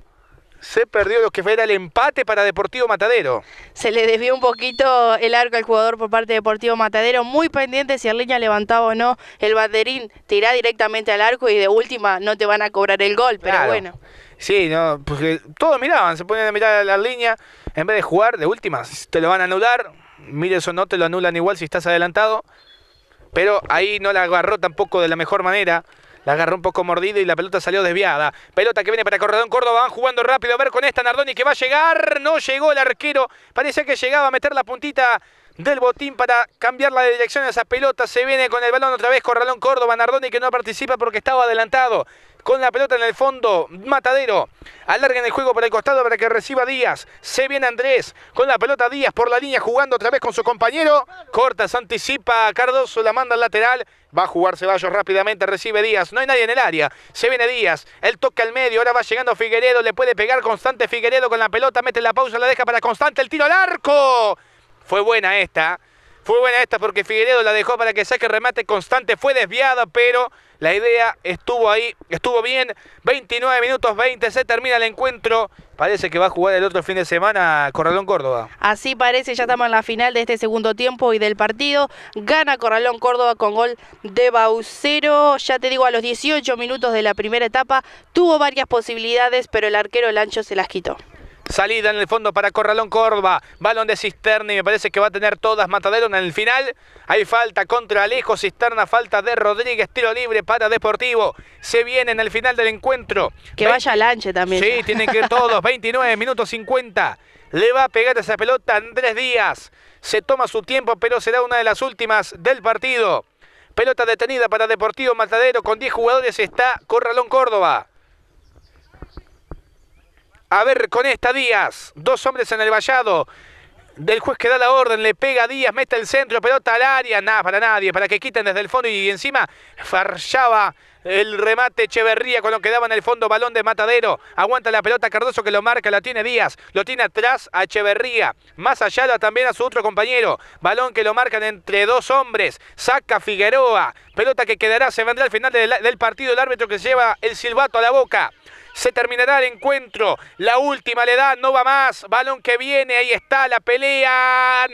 se perdió lo que fuera el empate para Deportivo Matadero. Se le desvió un poquito el arco al jugador por parte de Deportivo Matadero, muy pendiente si línea levantaba o no el banderín, tirá directamente al arco y de última no te van a cobrar el gol, pero bueno. Sí, no, porque pues todos miraban, se ponían a mirar a la línea, en vez de jugar de última, te lo van a anular, mires o no, te lo anulan igual si estás adelantado, pero ahí no la agarró tampoco de la mejor manera la agarró un poco mordida y la pelota salió desviada. Pelota que viene para Corralón Córdoba. Van jugando rápido. A ver con esta Nardoni que va a llegar. No llegó el arquero. Parecía que llegaba a meter la puntita del botín para cambiar la dirección de esa pelota. Se viene con el balón otra vez Corralón Córdoba. Nardoni que no participa porque estaba adelantado con la pelota en el fondo. Matadero. Alargan el juego por el costado para que reciba Díaz. Se viene Andrés con la pelota Díaz por la línea jugando otra vez con su compañero. Cortas, anticipa Cardoso, la manda al lateral. Va a jugar Ceballos rápidamente, recibe Díaz. No hay nadie en el área. Se viene Díaz. Él toca al medio. Ahora va llegando Figueredo. Le puede pegar Constante Figueredo con la pelota. Mete la pausa, la deja para Constante. El tiro al arco. Fue buena esta. Fue buena esta porque Figueredo la dejó para que saque remate constante. Fue desviada, pero la idea estuvo ahí, estuvo bien. 29 minutos 20, se termina el encuentro. Parece que va a jugar el otro fin de semana Corralón Córdoba. Así parece, ya estamos en la final de este segundo tiempo y del partido. Gana Corralón Córdoba con gol de Baucero. Ya te digo, a los 18 minutos de la primera etapa tuvo varias posibilidades, pero el arquero Lancho se las quitó. Salida en el fondo para Corralón Córdoba, Balón de Cisterna y me parece que va a tener todas Matadero en el final. Hay falta contra Alejo Cisterna, falta de Rodríguez, tiro libre para Deportivo. Se viene en el final del encuentro. Que vaya Lanche también. Sí, tienen que ir todos. 29 minutos 50. Le va a pegar esa pelota Andrés Díaz. Se toma su tiempo, pero será una de las últimas del partido. Pelota detenida para Deportivo Matadero con 10 jugadores está Corralón Córdoba. A ver, con esta Díaz, dos hombres en el vallado. Del juez que da la orden, le pega a Díaz, mete el centro, pelota al área, nada para nadie, para que quiten desde el fondo y encima farsaba el remate Echeverría con lo que daba en el fondo balón de Matadero. Aguanta la pelota Cardoso que lo marca, la tiene Díaz, lo tiene atrás a Echeverría. Más allá también a su otro compañero. Balón que lo marcan entre dos hombres. Saca Figueroa. Pelota que quedará, se vendrá al final del, del partido el árbitro que lleva el silbato a la boca. Se terminará el encuentro. La última le da, no va más. Balón que viene, ahí está, la pelea.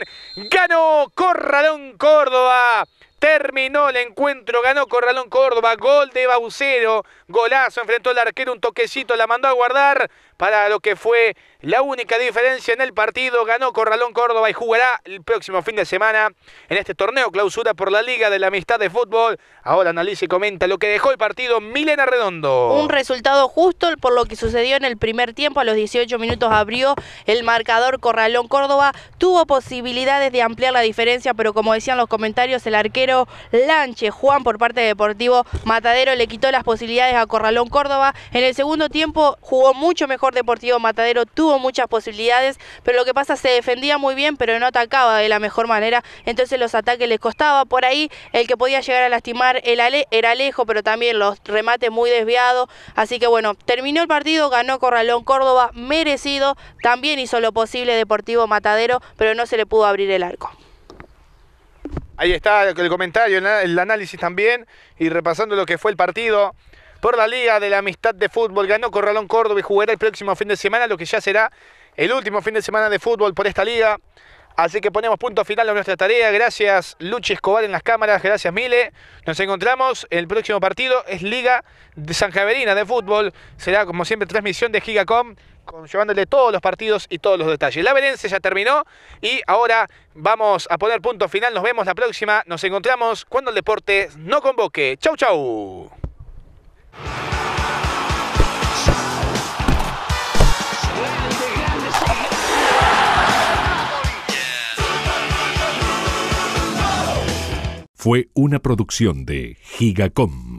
Ganó Corralón Córdoba. Terminó el encuentro, ganó Corralón Córdoba, gol de Baucero, golazo, enfrentó al arquero, un toquecito, la mandó a guardar, para lo que fue la única diferencia en el partido. Ganó Corralón Córdoba y jugará el próximo fin de semana en este torneo clausura por la Liga de la Amistad de Fútbol. Ahora analiza y comenta lo que dejó el partido Milena Redondo. Un resultado justo por lo que sucedió en el primer tiempo. A los 18 minutos abrió el marcador Corralón Córdoba. Tuvo posibilidades de ampliar la diferencia, pero como decían los comentarios, el arquero Lanche Juan por parte de Deportivo Matadero le quitó las posibilidades a Corralón Córdoba. En el segundo tiempo jugó mucho mejor Deportivo Matadero tuvo muchas posibilidades, pero lo que pasa se defendía muy bien, pero no atacaba de la mejor manera, entonces los ataques les costaba. Por ahí el que podía llegar a lastimar era Alejo, pero también los remates muy desviados. Así que bueno, terminó el partido, ganó Corralón Córdoba, merecido, también hizo lo posible Deportivo Matadero, pero no se le pudo abrir el arco. Ahí está el comentario, el análisis también y repasando lo que fue el partido por la Liga de la Amistad de Fútbol. Ganó Corralón Córdoba y jugará el próximo fin de semana, lo que ya será el último fin de semana de fútbol por esta liga. Así que ponemos punto final a nuestra tarea. Gracias Luchi Escobar en las cámaras, gracias Mile. Nos encontramos. El próximo partido es Liga de San Javerina de fútbol. Será como siempre transmisión de Gigacom, con, llevándole todos los partidos y todos los detalles. La venencia ya terminó y ahora vamos a poner punto final. Nos vemos la próxima. Nos encontramos cuando el deporte no convoque. Chau, chau. Fue una producción de Gigacom.